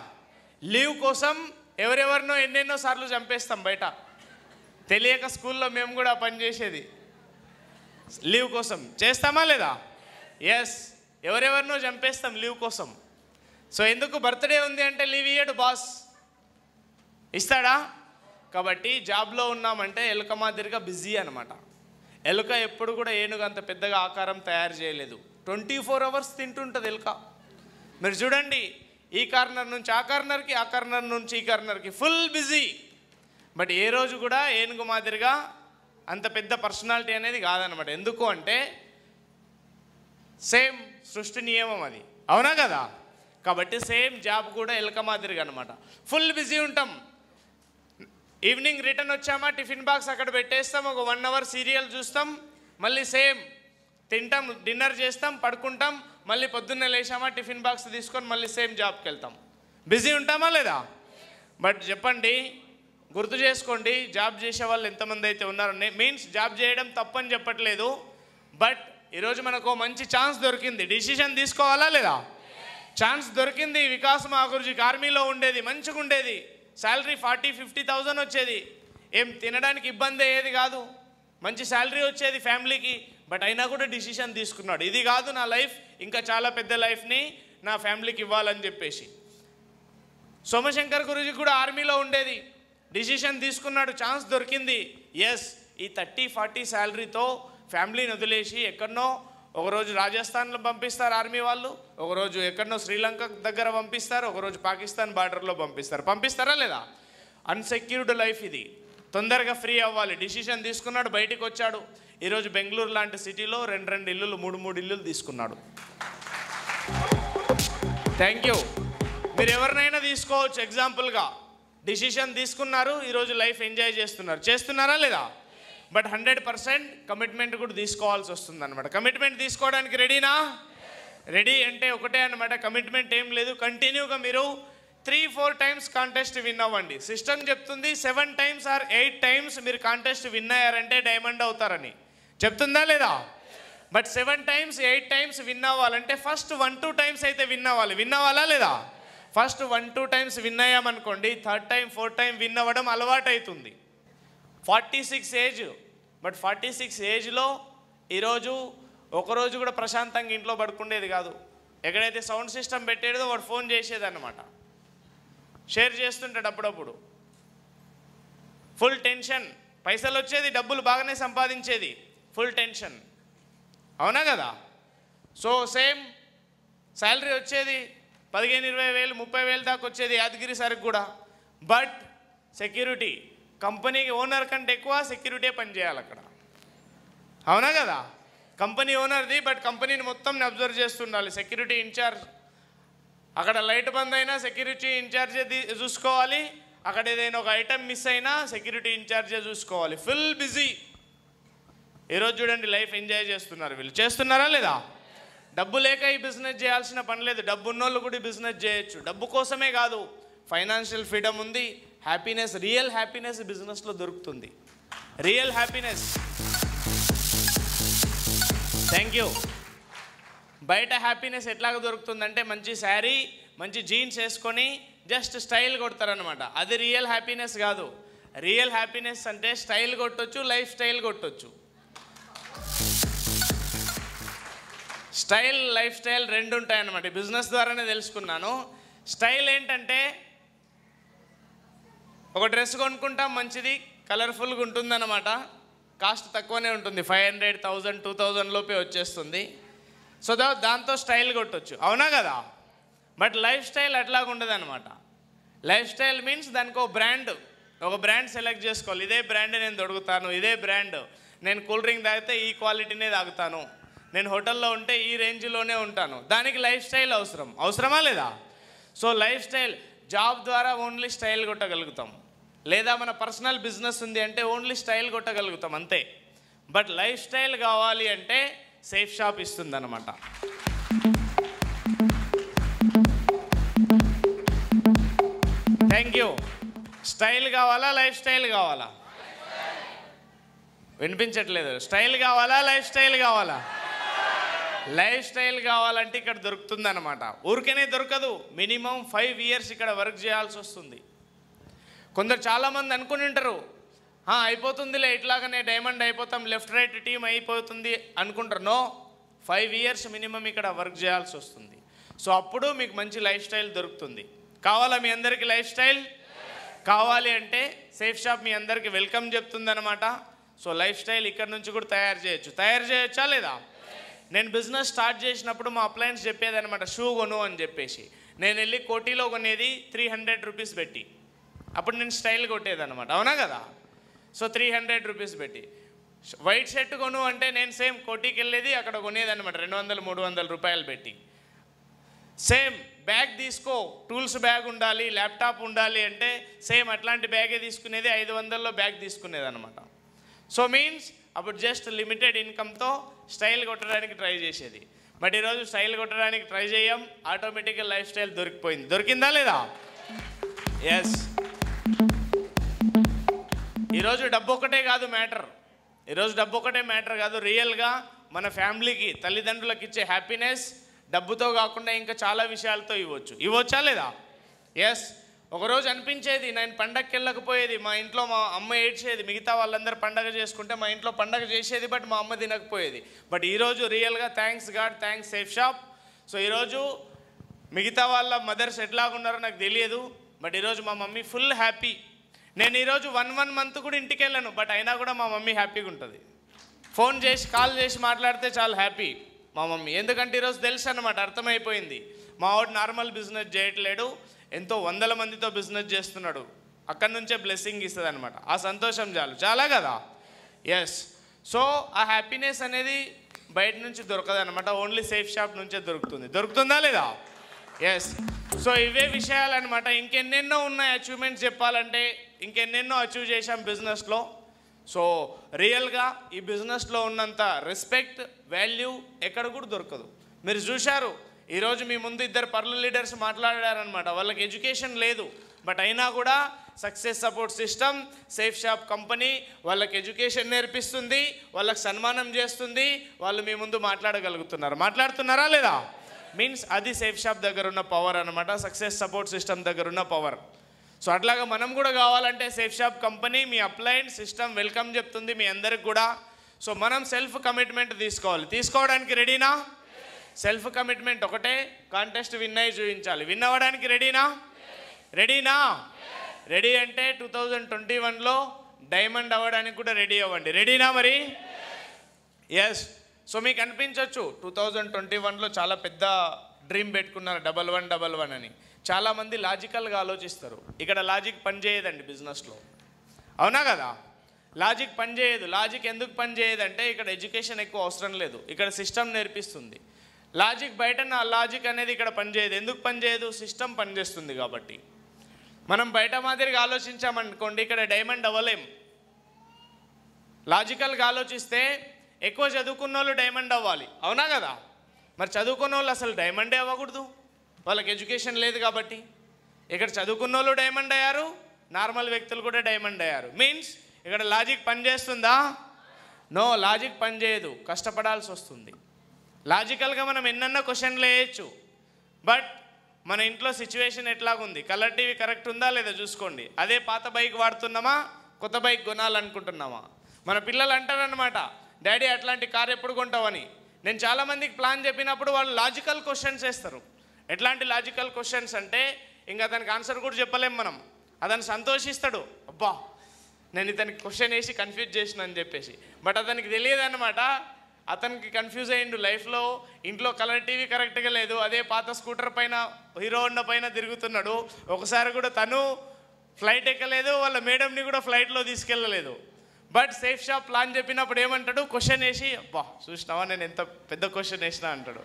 లీవ్ కోసం ఎవరెవరినో ఎన్నెన్నో సార్లు చంపేస్తాం బయట తెలియక స్కూల్లో మేము కూడా పనిచేసేది లీవ్ కోసం చేస్తామా లేదా ఎస్ ఎవరెవరినో చంపేస్తాం లీవ్ కోసం సో ఎందుకు బర్త్డే ఉంది అంటే లీవ్ ఇయ్యడు బాస్ ఇస్తాడా కాబట్టి జాబ్లో ఉన్నామంటే ఎలుక మాదిరిగా బిజీ అనమాట ఎలుక ఎప్పుడు కూడా ఏనుగు అంత పెద్దగా ఆకారం తయారు చేయలేదు ట్వంటీ ఫోర్ అవర్స్ తింటుంటుంది ఎలుక మీరు చూడండి ఈ కార్నర్ నుంచి ఆ కార్నర్కి ఆ కార్నర్ నుంచి ఈ కార్నర్కి ఫుల్ బిజీ బట్ ఏ రోజు కూడా ఏనుగు మాదిరిగా అంత పెద్ద పర్సనాలిటీ అనేది కాదనమాట ఎందుకు అంటే సేమ్ సృష్టి నియమం అది అవునా కదా కాబట్టి సేమ్ జాబ్ కూడా ఎలక మాదిరిగా అనమాట ఫుల్ బిజీ ఉంటాం ఈవినింగ్ రిటర్న్ వచ్చామా టిఫిన్ బాక్స్ అక్కడ పెట్టేస్తాం ఒక వన్ అవర్ సీరియల్ చూస్తాం మళ్ళీ సేమ్ తింటాం డిన్నర్ చేస్తాం పడుకుంటాం మళ్ళీ పొద్దున్నే లేచామా టిఫిన్ బాక్స్ తీసుకొని మళ్ళీ సేమ్ జాబ్కి వెళ్తాం బిజీ ఉంటామా లేదా బట్ చెప్పండి గుర్తు చేసుకోండి జాబ్ చేసే వాళ్ళు ఎంతమంది అయితే ఉన్నారని మీన్స్ జాబ్ చేయడం తప్పని చెప్పట్లేదు బట్ ఈరోజు మనకు మంచి ఛాన్స్ దొరికింది డిసిషన్ తీసుకోవాలా లేదా ఛాన్స్ దొరికింది వికాస్ మహాగురుజీ ఆర్మీలో ఉండేది మంచిగా ఉండేది శాలరీ ఫార్టీ ఫిఫ్టీ థౌజండ్ వచ్చేది ఏం తినడానికి ఇబ్బంది అయ్యేది కాదు మంచి శాలరీ వచ్చేది ఫ్యామిలీకి బట్ అయినా కూడా డిసిషన్ తీసుకున్నాడు ఇది కాదు నా లైఫ్ ఇంకా చాలా పెద్ద లైఫ్ని నా ఫ్యామిలీకి ఇవ్వాలని చెప్పేసి సోమశంకర్ గురుజీ కూడా ఆర్మీలో ఉండేది డిసిషన్ తీసుకున్నాడు ఛాన్స్ దొరికింది ఎస్ ఈ థర్టీ ఫార్టీ శాలరీతో ఫ్యామిలీని వదిలేసి ఎక్కడనో ఒకరోజు రాజస్థాన్లో పంపిస్తారు ఆర్మీ వాళ్ళు ఒకరోజు ఎక్కడనో శ్రీలంక దగ్గర పంపిస్తారు ఒకరోజు పాకిస్తాన్ బార్డర్లో పంపిస్తారు పంపిస్తారా లేదా అన్సెక్యూర్డ్ లైఫ్ ఇది తొందరగా ఫ్రీ అవ్వాలి డిసిషన్ తీసుకున్నాడు బయటికి వచ్చాడు ఈరోజు బెంగళూరు లాంటి సిటీలో రెండు రెండు ఇల్లులు మూడు మూడు ఇల్లులు తీసుకున్నాడు థ్యాంక్ యూ మీరు ఎవరినైనా తీసుకోవచ్చు ఎగ్జాంపుల్గా డిసిషన్ తీసుకున్నారు ఈరోజు లైఫ్ ఎంజాయ్ చేస్తున్నారు చేస్తున్నారా లేదా బట్ హండ్రెడ్ పర్సెంట్ కమిట్మెంట్ కూడా తీసుకోవాల్సి వస్తుంది అనమాట కమిట్మెంట్ తీసుకోవడానికి రెడీనా రెడీ అంటే ఒకటే అనమాట కమిట్మెంట్ ఏం లేదు కంటిన్యూగా మీరు three four times contest win అవ్వండి సిస్టమ్ చెప్తుంది seven times or eight times మీరు కాంటెస్ట్ విన్ అయ్యారంటే డైమండ్ అవుతారని చెప్తుందా లేదా but seven times eight times win అవ్వాలంటే ఫస్ట్ వన్ టూ టైమ్స్ అయితే విన్ అవ్వాలి విన్ అవ్వాలా లేదా first one two times win అయ్యామనుకోండి third time fourth time win అవ్వడం అలవాటు అవుతుంది forty six age but forty six ఏజ్లో ఈరోజు ఒకరోజు కూడా ప్రశాంతంగా ఇంట్లో పడుకుండేది కాదు ఎక్కడైతే సౌండ్ సిస్టమ్ పెట్టేదో వాడు ఫోన్ చేసేదన్నమాట షేర్ చేస్తుంటాడు అప్పుడప్పుడు ఫుల్ టెన్షన్ పైసలు వచ్చేది డబ్బులు బాగానే సంపాదించేది ఫుల్ టెన్షన్ అవునా కదా సో సేమ్ శాలరీ వచ్చేది పదిహేను ఇరవై వేలు ముప్పై వేలు దాకా వచ్చేది యాదగిరి సరికి కూడా బట్ సెక్యూరిటీ కంపెనీకి ఓనర్ కంటే ఎక్కువ సెక్యూరిటీ పనిచేయాలి అక్కడ అవునా కదా కంపెనీ ఓనర్ది బట్ కంపెనీని మొత్తం అబ్జర్వ్ చేస్తుండాలి సెక్యూరిటీ ఇన్ఛార్జ్ అక్కడ లైట్ బంద్ అయినా సెక్యూరిటీ ఇన్ఛార్జే చూసుకోవాలి అక్కడ ఏదైనా ఒక ఐటమ్ మిస్ అయినా సెక్యూరిటీ ఇన్ఛార్జే చూసుకోవాలి ఫుల్ బిజీ ఈరోజు చూడండి లైఫ్ ఎంజాయ్ చేస్తున్నారు వీళ్ళు చేస్తున్నారా లేదా డబ్బు లేక ఈ బిజినెస్ చేయాల్సిన పని లేదు డబ్బు ఉన్నోళ్ళు కూడా బిజినెస్ చేయొచ్చు డబ్బు కోసమే కాదు ఫైనాన్షియల్ ఫ్రీడమ్ ఉంది హ్యాపీనెస్ రియల్ హ్యాపీనెస్ బిజినెస్లో దొరుకుతుంది రియల్ హ్యాపీనెస్ థ్యాంక్ యూ బయట హ్యాపీనెస్ ఎట్లాగ దొరుకుతుందంటే మంచి శారీ మంచి జీన్స్ వేసుకొని జస్ట్ స్టైల్ కొడతారనమాట అది రియల్ హ్యాపీనెస్ కాదు రియల్ హ్యాపీనెస్ అంటే స్టైల్ కొట్టొచ్చు లైఫ్ స్టైల్ కొట్టొచ్చు స్టైల్ లైఫ్ స్టైల్ రెండు ఉంటాయన్నమాట బిజినెస్ ద్వారానే తెలుసుకున్నాను స్టైల్ ఏంటంటే ఒక డ్రెస్ కొనుక్కుంటాం మంచిది కలర్ఫుల్గా అనమాట కాస్ట్ తక్కువనే ఉంటుంది five hundred thousand two thousand లోపే వచ్చేస్తుంది సో దా దాంతో స్టైల్ కొట్టచ్చు అవునా కదా బట్ లైఫ్ స్టైల్ అట్లాగ ఉండదు అనమాట లైఫ్ స్టైల్ మీన్స్ దానికి ఒక బ్రాండ్ ఒక బ్రాండ్ సెలెక్ట్ చేసుకోవాలి ఇదే బ్రాండ్ నేను దొడుగుతాను ఇదే బ్రాండ్ నేను కూల్ డ్రింక్ తాగితే ఈ క్వాలిటీనే తాగుతాను నేను హోటల్లో ఉంటే ఈ రేంజ్లోనే ఉంటాను దానికి లైఫ్ స్టైల్ అవసరం అవసరమా లేదా సో లైఫ్ స్టైల్ జాబ్ ద్వారా ఓన్లీ స్టైల్ కొట్టగలుగుతాం లేదా మన పర్సనల్ బిజినెస్ ఉంది అంటే ఓన్లీ స్టైల్ కొట్టగలుగుతాం అంతే బట్ లైఫ్ స్టైల్ కావాలి అంటే సేఫ్ షాప్ అనమాట థ్యాంక్ యూ స్టైల్ కావాలా లైఫ్ స్టైల్ కావాలా వినిపించట్లేదు స్టైల్ కావాలా లైఫ్ స్టైల్ కావాలా లైఫ్ స్టైల్ కావాలంటే ఇక్కడ అనమాట ఊరికనే దొరకదు మినిమం ఫైవ్ ఇయర్స్ ఇక్కడ వర్క్ చేయాల్సి వస్తుంది కొందరు చాలామంది అనుకుని ఉంటారు అయిపోతుందిలే ఇట్లాగనే డైమండ్ అయిపోతాం లెఫ్ట్ రైట్ టీం అయిపోతుంది అనుకుంటారు నో ఫైవ్ ఇయర్స్ మినిమం ఇక్కడ వర్క్ చేయాల్సి వస్తుంది సో అప్పుడు మీకు మంచి లైఫ్ స్టైల్ దొరుకుతుంది కావాలా మీ అందరికీ లైఫ్ స్టైల్ కావాలి అంటే సేఫ్ షాప్ మీ అందరికీ వెల్కమ్ చెప్తుందనమాట సో లైఫ్ స్టైల్ ఇక్కడ నుంచి కూడా తయారు చేయొచ్చు తయారు చేయొచ్చా లేదా నేను బిజినెస్ స్టార్ట్ చేసినప్పుడు మా అప్లయన్స్ చెప్పేదనమాట షూ కొను అని చెప్పేసి నేను వెళ్ళి కోటీలో కొనేది త్రీ హండ్రెడ్ రూపీస్ పెట్టి అప్పుడు నేను స్టైల్ కొట్టేది అనమాట అవునా కదా సో త్రీ హండ్రెడ్ రూపీస్ పెట్టి వైట్ షర్ట్ కొను అంటే నేను సేమ్ కోటికి వెళ్ళేది అక్కడ అనమాట రెండు వందలు మూడు వందల రూపాయలు పెట్టి సేమ్ బ్యాగ్ తీసుకో టూల్స్ బ్యాగ్ ఉండాలి ల్యాప్టాప్ ఉండాలి అంటే సేమ్ అట్లాంటి బ్యాగే తీసుకునేది ఐదు వందల్లో బ్యాగ్ తీసుకునేది అనమాట సో మీన్స్ అప్పుడు జస్ట్ లిమిటెడ్ ఇన్కమ్తో స్టైల్ కొట్టడానికి ట్రై చేసేది బట్ ఈరోజు స్టైల్ కొట్టడానికి ట్రై చేయం ఆటోమేటిక్గా లైఫ్ స్టైల్ దొరికిపోయింది దొరికిందా లేదా ఎస్ ఈరోజు డబ్బు ఒకటే కాదు మ్యాటర్ ఈరోజు డబ్బు ఒకటే మ్యాటర్ కాదు రియల్గా మన ఫ్యామిలీకి తల్లిదండ్రులకు ఇచ్చే హ్యాపీనెస్ డబ్బుతో కాకుండా ఇంకా చాలా విషయాలతో ఇవ్వచ్చు ఇవ్వచ్చా లేదా ఎస్ ఒకరోజు అనిపించేది నేను పండగకి వెళ్ళకపోయేది మా ఇంట్లో మా అమ్మ ఏడ్చేది మిగతా వాళ్ళందరూ పండగ చేసుకుంటే మా ఇంట్లో పండగ చేసేది బట్ మా అమ్మ తినకపోయేది బట్ ఈరోజు రియల్గా thanks God thanks Safe Shop so ఈరోజు మిగతా వాళ్ళ మదర్స్ ఎట్లాగున్నారో నాకు తెలియదు బట్ ఈరోజు మా మమ్మీ ఫుల్ హ్యాపీ నేను ఈరోజు వన్ వన్ మంత్ కూడా ఇంటికి వెళ్ళాను బట్ అయినా కూడా మా మమ్మీ హ్యాపీగా ఉంటుంది ఫోన్ చేసి కాల్ చేసి మాట్లాడితే చాలా హ్యాపీ మా మమ్మీ ఎందుకంటే ఈరోజు తెలుసు అనమాట అర్థమైపోయింది మా వాడు నార్మల్ బిజినెస్ చేయట్లేడు ఎంతో వందల మందితో బిజినెస్ చేస్తున్నాడు అక్కడి నుంచే బ్లెస్సింగ్ ఇస్తుంది అనమాట ఆ సంతోషం చాలు చాలా కదా ఎస్ సో ఆ హ్యాపీనెస్ అనేది బయట నుంచి దొరకదనమాట ఓన్లీ సేఫ్ షాప్ నుంచే దొరుకుతుంది దొరుకుతుందా లేదా ఎస్ సో ఇవే విషయాలు అనమాట ఇంకెన్నెన్నో ఉన్నాయి అచీవ్మెంట్స్ చెప్పాలంటే ఇంకెన్నెన్నో అచీవ్ చేశాం బిజినెస్లో సో రియల్గా ఈ బిజినెస్లో ఉన్నంత రెస్పెక్ట్ వాల్యూ ఎక్కడ కూడా దొరకదు మీరు చూశారు ఈరోజు మీ ముందు ఇద్దరు పర్ల లీడర్స్ మాట్లాడారనమాట వాళ్ళకి ఎడ్యుకేషన్ లేదు బట్ అయినా కూడా success support system Safe shop company వాళ్ళకి ఎడ్యుకేషన్ నేర్పిస్తుంది వాళ్ళకి సన్మానం చేస్తుంది వాళ్ళు మీ ముందు మాట్లాడగలుగుతున్నారు మాట్లాడుతున్నారా లేదా మీన్స్ అది సేఫ్ షాప్ దగ్గర ఉన్న పవర్ అనమాట సక్సెస్ సపోర్ట్ సిస్టమ్ దగ్గర ఉన్న పవర్ సో అట్లాగా మనం కూడా కావాలంటే సేఫ్ షాప్ కంపెనీ మీ అప్లైన్ సిస్టమ్ వెల్కమ్ చెప్తుంది మీ అందరికి కూడా సో మనం సెల్ఫ్ కమిట్మెంట్ తీసుకోవాలి తీసుకోవడానికి రెడీనా సెల్ఫ్ కమిట్మెంట్ ఒకటే కాంటెస్ట్ విన్ అయ్యి చూపించాలి విన్ అవ్వడానికి రెడీనా రెడీనా రెడీ అంటే టూ థౌజండ్ ట్వంటీ వన్లో డైమండ్ అవ్వడానికి కూడా రెడీ అవ్వండి రెడీనా మరి ఎస్ సో మీకు అనిపించవచ్చు టూ థౌజండ్ ట్వంటీ వన్లో చాలా పెద్ద డ్రీమ్ పెట్టుకున్నారు డబల్ వన్ డబల్ వన్ అని చాలామంది లాజికల్గా ఆలోచిస్తారు ఇక్కడ లాజిక్ పనిచేయదండి బిజినెస్లో అవునా కదా లాజిక్ పనిచేయదు లాజిక్ ఎందుకు పనిచేయదంటే ఇక్కడ ఎడ్యుకేషన్ ఎక్కువ అవసరం లేదు ఇక్కడ సిస్టమ్ నేర్పిస్తుంది లాజిక్ బయట నా లాజిక్ అనేది ఇక్కడ పనిచేయదు ఎందుకు పనిచేయదు సిస్టమ్ పనిచేస్తుంది కాబట్టి మనం బయట మాదిరిగా ఆలోచించామనుకోండి ఇక్కడ డైమండ్ అవ్వలేం లాజికల్గా ఆలోచిస్తే ఎక్కువ చదువుకున్న వాళ్ళు డైమండ్ అవ్వాలి అవునా కదా మరి చదువుకున్న వాళ్ళు అసలు డైమండే అవ్వకూడదు వాళ్ళకి ఎడ్యుకేషన్ లేదు కాబట్టి ఇక్కడ చదువుకున్న వాళ్ళు డైమండ్ అయ్యారు నార్మల్ వ్యక్తులు కూడా డైమండ్ అయ్యారు మీన్స్ ఇక్కడ లాజిక్ పనిచేస్తుందా నో లాజిక్ పనిచేయదు కష్టపడాల్సి వస్తుంది లాజికల్గా మనం ఎన్నన్నా క్వశ్చన్లు వేయచ్చు బట్ మన ఇంట్లో సిచ్యువేషన్ ఎట్లాగుంది కలర్ టీవీ కరెక్ట్ ఉందా లేదా చూసుకోండి అదే పాత బైక్ వాడుతున్నామా కొత్త బైక్ కొనాలనుకుంటున్నామా మన పిల్లలు అంటారనమాట డాడీ అట్లాంటి కార్ ఎప్పుడు కొంటావని నేను చాలామందికి ప్లాన్ చెప్పినప్పుడు వాళ్ళు లాజికల్ క్వశ్చన్స్ వేస్తారు ఎట్లాంటి లాజికల్ క్వశ్చన్స్ అంటే ఇంకా అతనికి ఆన్సర్ కూడా చెప్పలేం మనం అతను సంతోషిస్తాడు అబ్బా నేను ఇతనికి క్వశ్చన్ వేసి కన్ఫ్యూజ్ చేసిన అని చెప్పేసి బట్ అతనికి తెలియదు అనమాట అతనికి కన్ఫ్యూజ్ అయ్యిండు లైఫ్లో ఇంట్లో కలర్ టీవీ కరెక్ట్గా లేదు అదే పాత స్కూటర్ పైన హీరో ఉన్న పైన తిరుగుతున్నాడు ఒకసారి కూడా తను ఫ్లైట్ ఎక్కలేదు వాళ్ళ మేడంని కూడా ఫ్లైట్లో తీసుకెళ్ళలేదు బట్ సేఫ్ షాప్ ప్లాన్ చెప్పినప్పుడు ఏమంటాడు క్వశ్చన్ వేసి అబ్బా చూసినావా నేను ఎంత పెద్ద క్వశ్చన్ వేసినా అంటాడు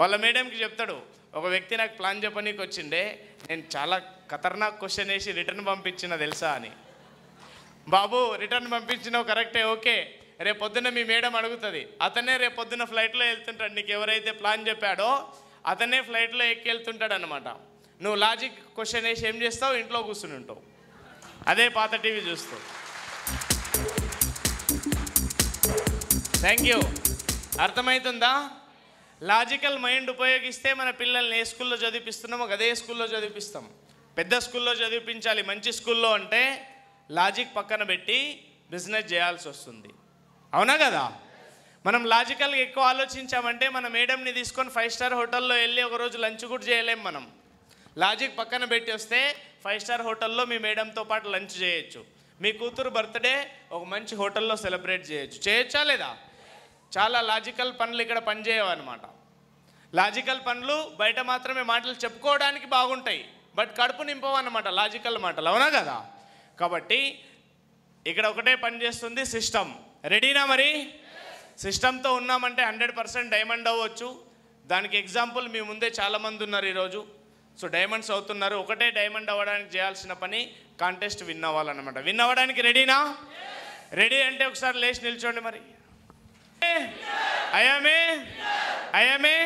వాళ్ళ మేడంకి చెప్తాడు ఒక వ్యక్తి నాకు ప్లాన్ చెప్పనీకి వచ్చిండే నేను చాలా ఖతర్నాక్ క్వశ్చన్ వేసి రిటర్న్ పంపించిన తెలుసా అని బాబు రిటర్న్ పంపించినావు కరెక్టే ఓకే రేపు పొద్దున్న మీ మేడం అడుగుతుంది అతనే రేపు పొద్దున్న ఫ్లైట్లో వెళ్తుంటాడు నీకు ఎవరైతే ప్లాన్ చెప్పాడో అతనే ఫ్లైట్లో ఎక్కి వెళ్తుంటాడు అనమాట నువ్వు లాజిక్ క్వశ్చన్ వేసి ఏం చేస్తావు ఇంట్లో కూర్చుని ఉంటావు అదే పాత టీవీ చూస్తావు థ్యాంక్ యూ అర్థమవుతుందా లాజికల్ మైండ్ ఉపయోగిస్తే మన పిల్లల్ని ఏ స్కూల్లో చదివిపిస్తున్నామో అదే స్కూల్లో చదివిస్తాం పెద్ద స్కూల్లో చదివిపించాలి మంచి స్కూల్లో అంటే లాజిక్ పక్కన పెట్టి బిజినెస్ చేయాల్సి వస్తుంది అవునా కదా మనం లాజికల్గా ఎక్కువ ఆలోచించామంటే మన మేడంని తీసుకొని ఫైవ్ స్టార్ హోటల్లో వెళ్ళి ఒకరోజు లంచ్ కూడా చేయలేం మనం లాజిక్ పక్కన పెట్టి వస్తే ఫైవ్ స్టార్ హోటల్లో మీ మేడంతో పాటు లంచ్ చేయొచ్చు మీ కూతురు బర్త్డే ఒక మంచి హోటల్లో సెలబ్రేట్ చేయొచ్చు చేయొచ్చా లేదా చాలా లాజికల్ పనులు ఇక్కడ అనమాట లాజికల్ పనులు బయట మాత్రమే మాటలు చెప్పుకోవడానికి బాగుంటాయి బట్ కడుపు నింపవన్నమాట లాజికల్ మాటలు అవునా కదా కాబట్టి ఇక్కడ ఒకటే పనిచేస్తుంది సిస్టమ్ రెడీనా మరి సిస్టమ్తో ఉన్నామంటే హండ్రెడ్ పర్సెంట్ డైమండ్ అవ్వచ్చు దానికి ఎగ్జాంపుల్ మీ ముందే చాలామంది ఉన్నారు ఈరోజు సో డైమండ్స్ అవుతున్నారు ఒకటే డైమండ్ అవ్వడానికి చేయాల్సిన పని కాంటెస్ట్ విన్ అవ్వాలన్నమాట విన్ అవ్వడానికి రెడీనా రెడీ అంటే ఒకసారి లేచి నిల్చోండి మరి అయమే అయమే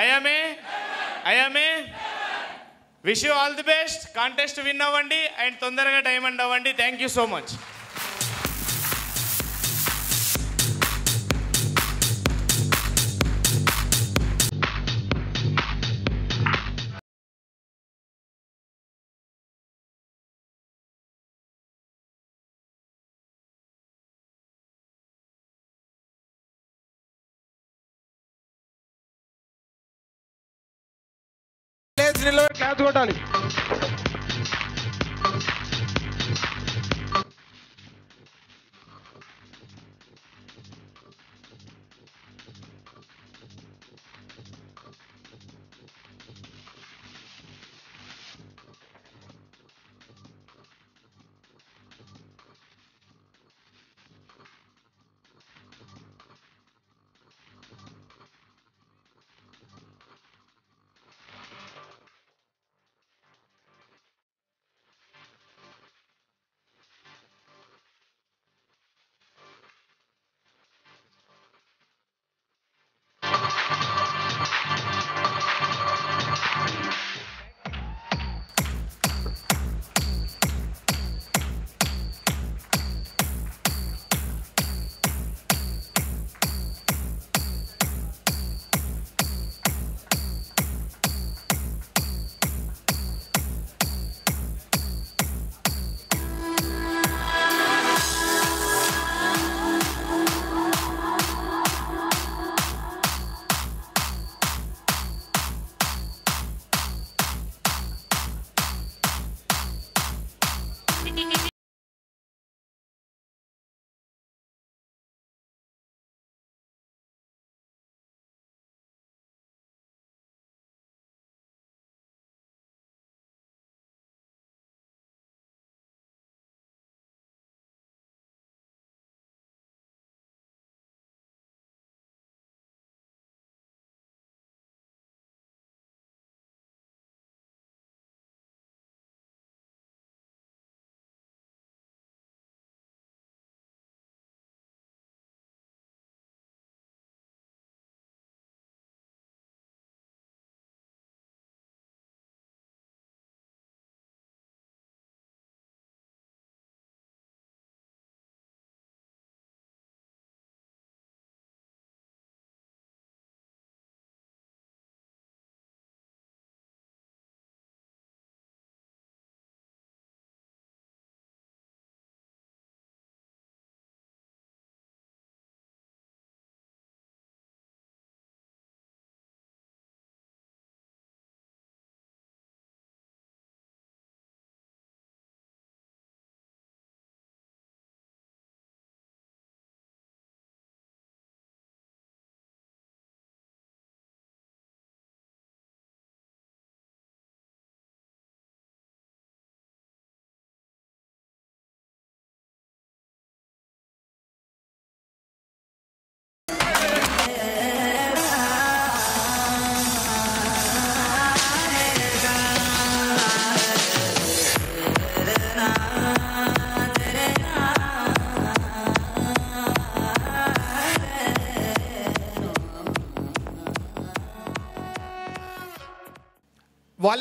అయమే అయమే wish you all the best contest win అవ్వండి అండ్ తొందరగా డైమండ్ అవ్వండి థ్యాంక్ యూ సో మచ్ నిలబడి క్లాత్ కొట్టాలి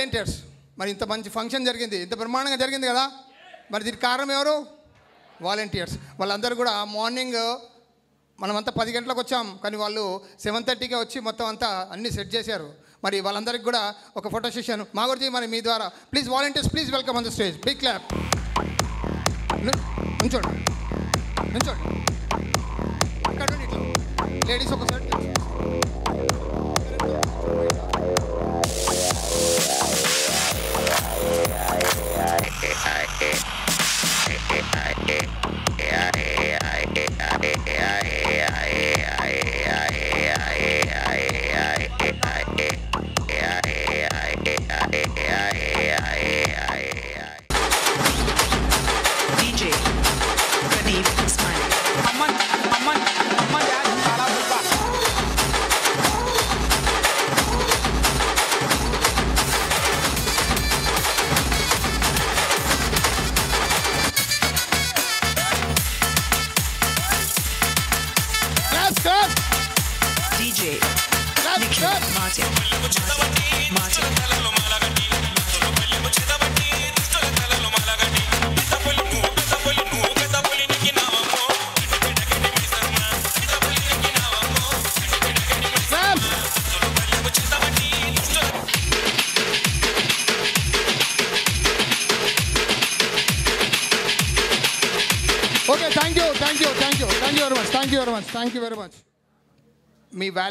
వాలంటీర్స్ మరి ఇంత మంచి ఫంక్షన్ జరిగింది ఇంత బ్రహ్మాండంగా జరిగింది కదా మరి దీనికి కారణం ఎవరు వాలంటీర్స్ వాళ్ళందరూ కూడా మార్నింగ్ మనమంతా పది గంటలకు వచ్చాం కానీ వాళ్ళు సెవెన్ థర్టీకే వచ్చి మొత్తం అంతా అన్నీ సెట్ చేశారు మరి వాళ్ళందరికీ కూడా ఒక ఫోటో సెషన్ మా గురించి మరి మీ ద్వారా please volunteers please welcome on the stage big clap నుంచోడు నుంచోడు అక్కడ లేడీస్ ఒకసారి yeah, yeah.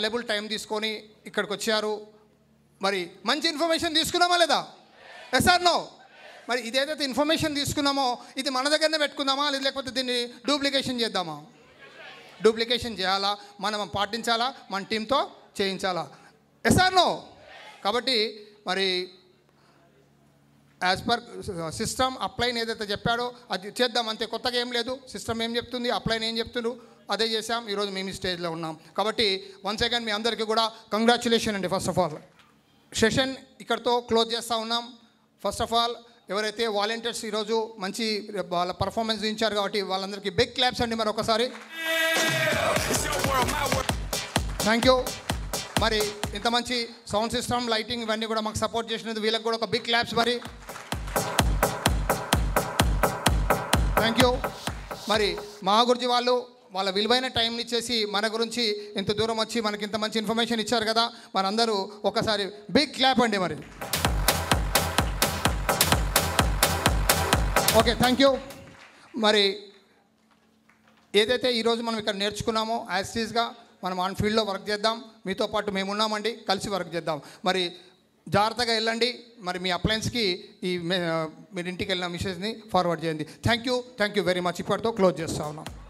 వాల్యుబుల్ టైం తీసుకొని ఇక్కడికి వచ్చారు మరి మంచి ఇన్ఫర్మేషన్ తీసుకున్నామా లేదా ఎస్ఆర్ నో మరి ఇదేదైతే ఇన్ఫర్మేషన్ తీసుకున్నామో ఇది మన దగ్గరనే పెట్టుకుందామా లేదు లేకపోతే దీన్ని డూప్లికేషన్ చేద్దామా డూప్లికేషన్ చేయాలా మనం పాటించాలా మన టీంతో చేయించాలా ఎస్ఆర్ నో కాబట్టి మరి యాజ్ పర్ సిస్టమ్ అప్లైన్ ఏదైతే చెప్పాడో అది చేద్దాం అంతే కొత్తగా ఏం లేదు సిస్టమ్ ఏం చెప్తుంది అప్లైన్ ఏం చెప్తుండ్రు అదే చేసాం ఈరోజు మేము ఈ స్టేజ్లో ఉన్నాం కాబట్టి వన్స్ అగైన్ మీ అందరికీ కూడా కంగ్రాచులేషన్ అండి ఫస్ట్ ఆఫ్ ఆల్ సెషన్ ఇక్కడతో క్లోజ్ చేస్తూ ఉన్నాం ఫస్ట్ ఆఫ్ ఆల్ ఎవరైతే వాలంటీర్స్ ఈరోజు మంచి వాళ్ళ పర్ఫార్మెన్స్ ఇచ్చారు కాబట్టి వాళ్ళందరికీ బిగ్ క్లాప్స్ అండి మరి ఒకసారి థ్యాంక్ యూ మరి ఇంత మంచి సౌండ్ సిస్టమ్ లైటింగ్ ఇవన్నీ కూడా మాకు సపోర్ట్ చేసినది వీళ్ళకి కూడా ఒక బిగ్ క్లాప్స్ మరి థ్యాంక్ యూ మరి మా వాళ్ళు వాళ్ళ విలువైన టైం ఇచ్చేసి మన గురించి ఇంత దూరం వచ్చి మనకి ఇంత మంచి ఇన్ఫర్మేషన్ ఇచ్చారు కదా మనందరూ ఒకసారి బిగ్ క్లాప్ అండి మరి ఓకే థ్యాంక్ యూ మరి ఏదైతే ఈరోజు మనం ఇక్కడ నేర్చుకున్నామో సీజ్గా మనం ఆన్ ఫీల్డ్లో వర్క్ చేద్దాం మీతో పాటు మేము ఉన్నామండి కలిసి వర్క్ చేద్దాం మరి జాగ్రత్తగా వెళ్ళండి మరి మీ అప్లయన్స్కి ఈ మీరు ఇంటికి వెళ్ళిన మెసేజ్ని ఫార్వర్డ్ చేయండి thank you thank you very much ఇప్పటితో క్లోజ్ చేస్తా ఉన్నాం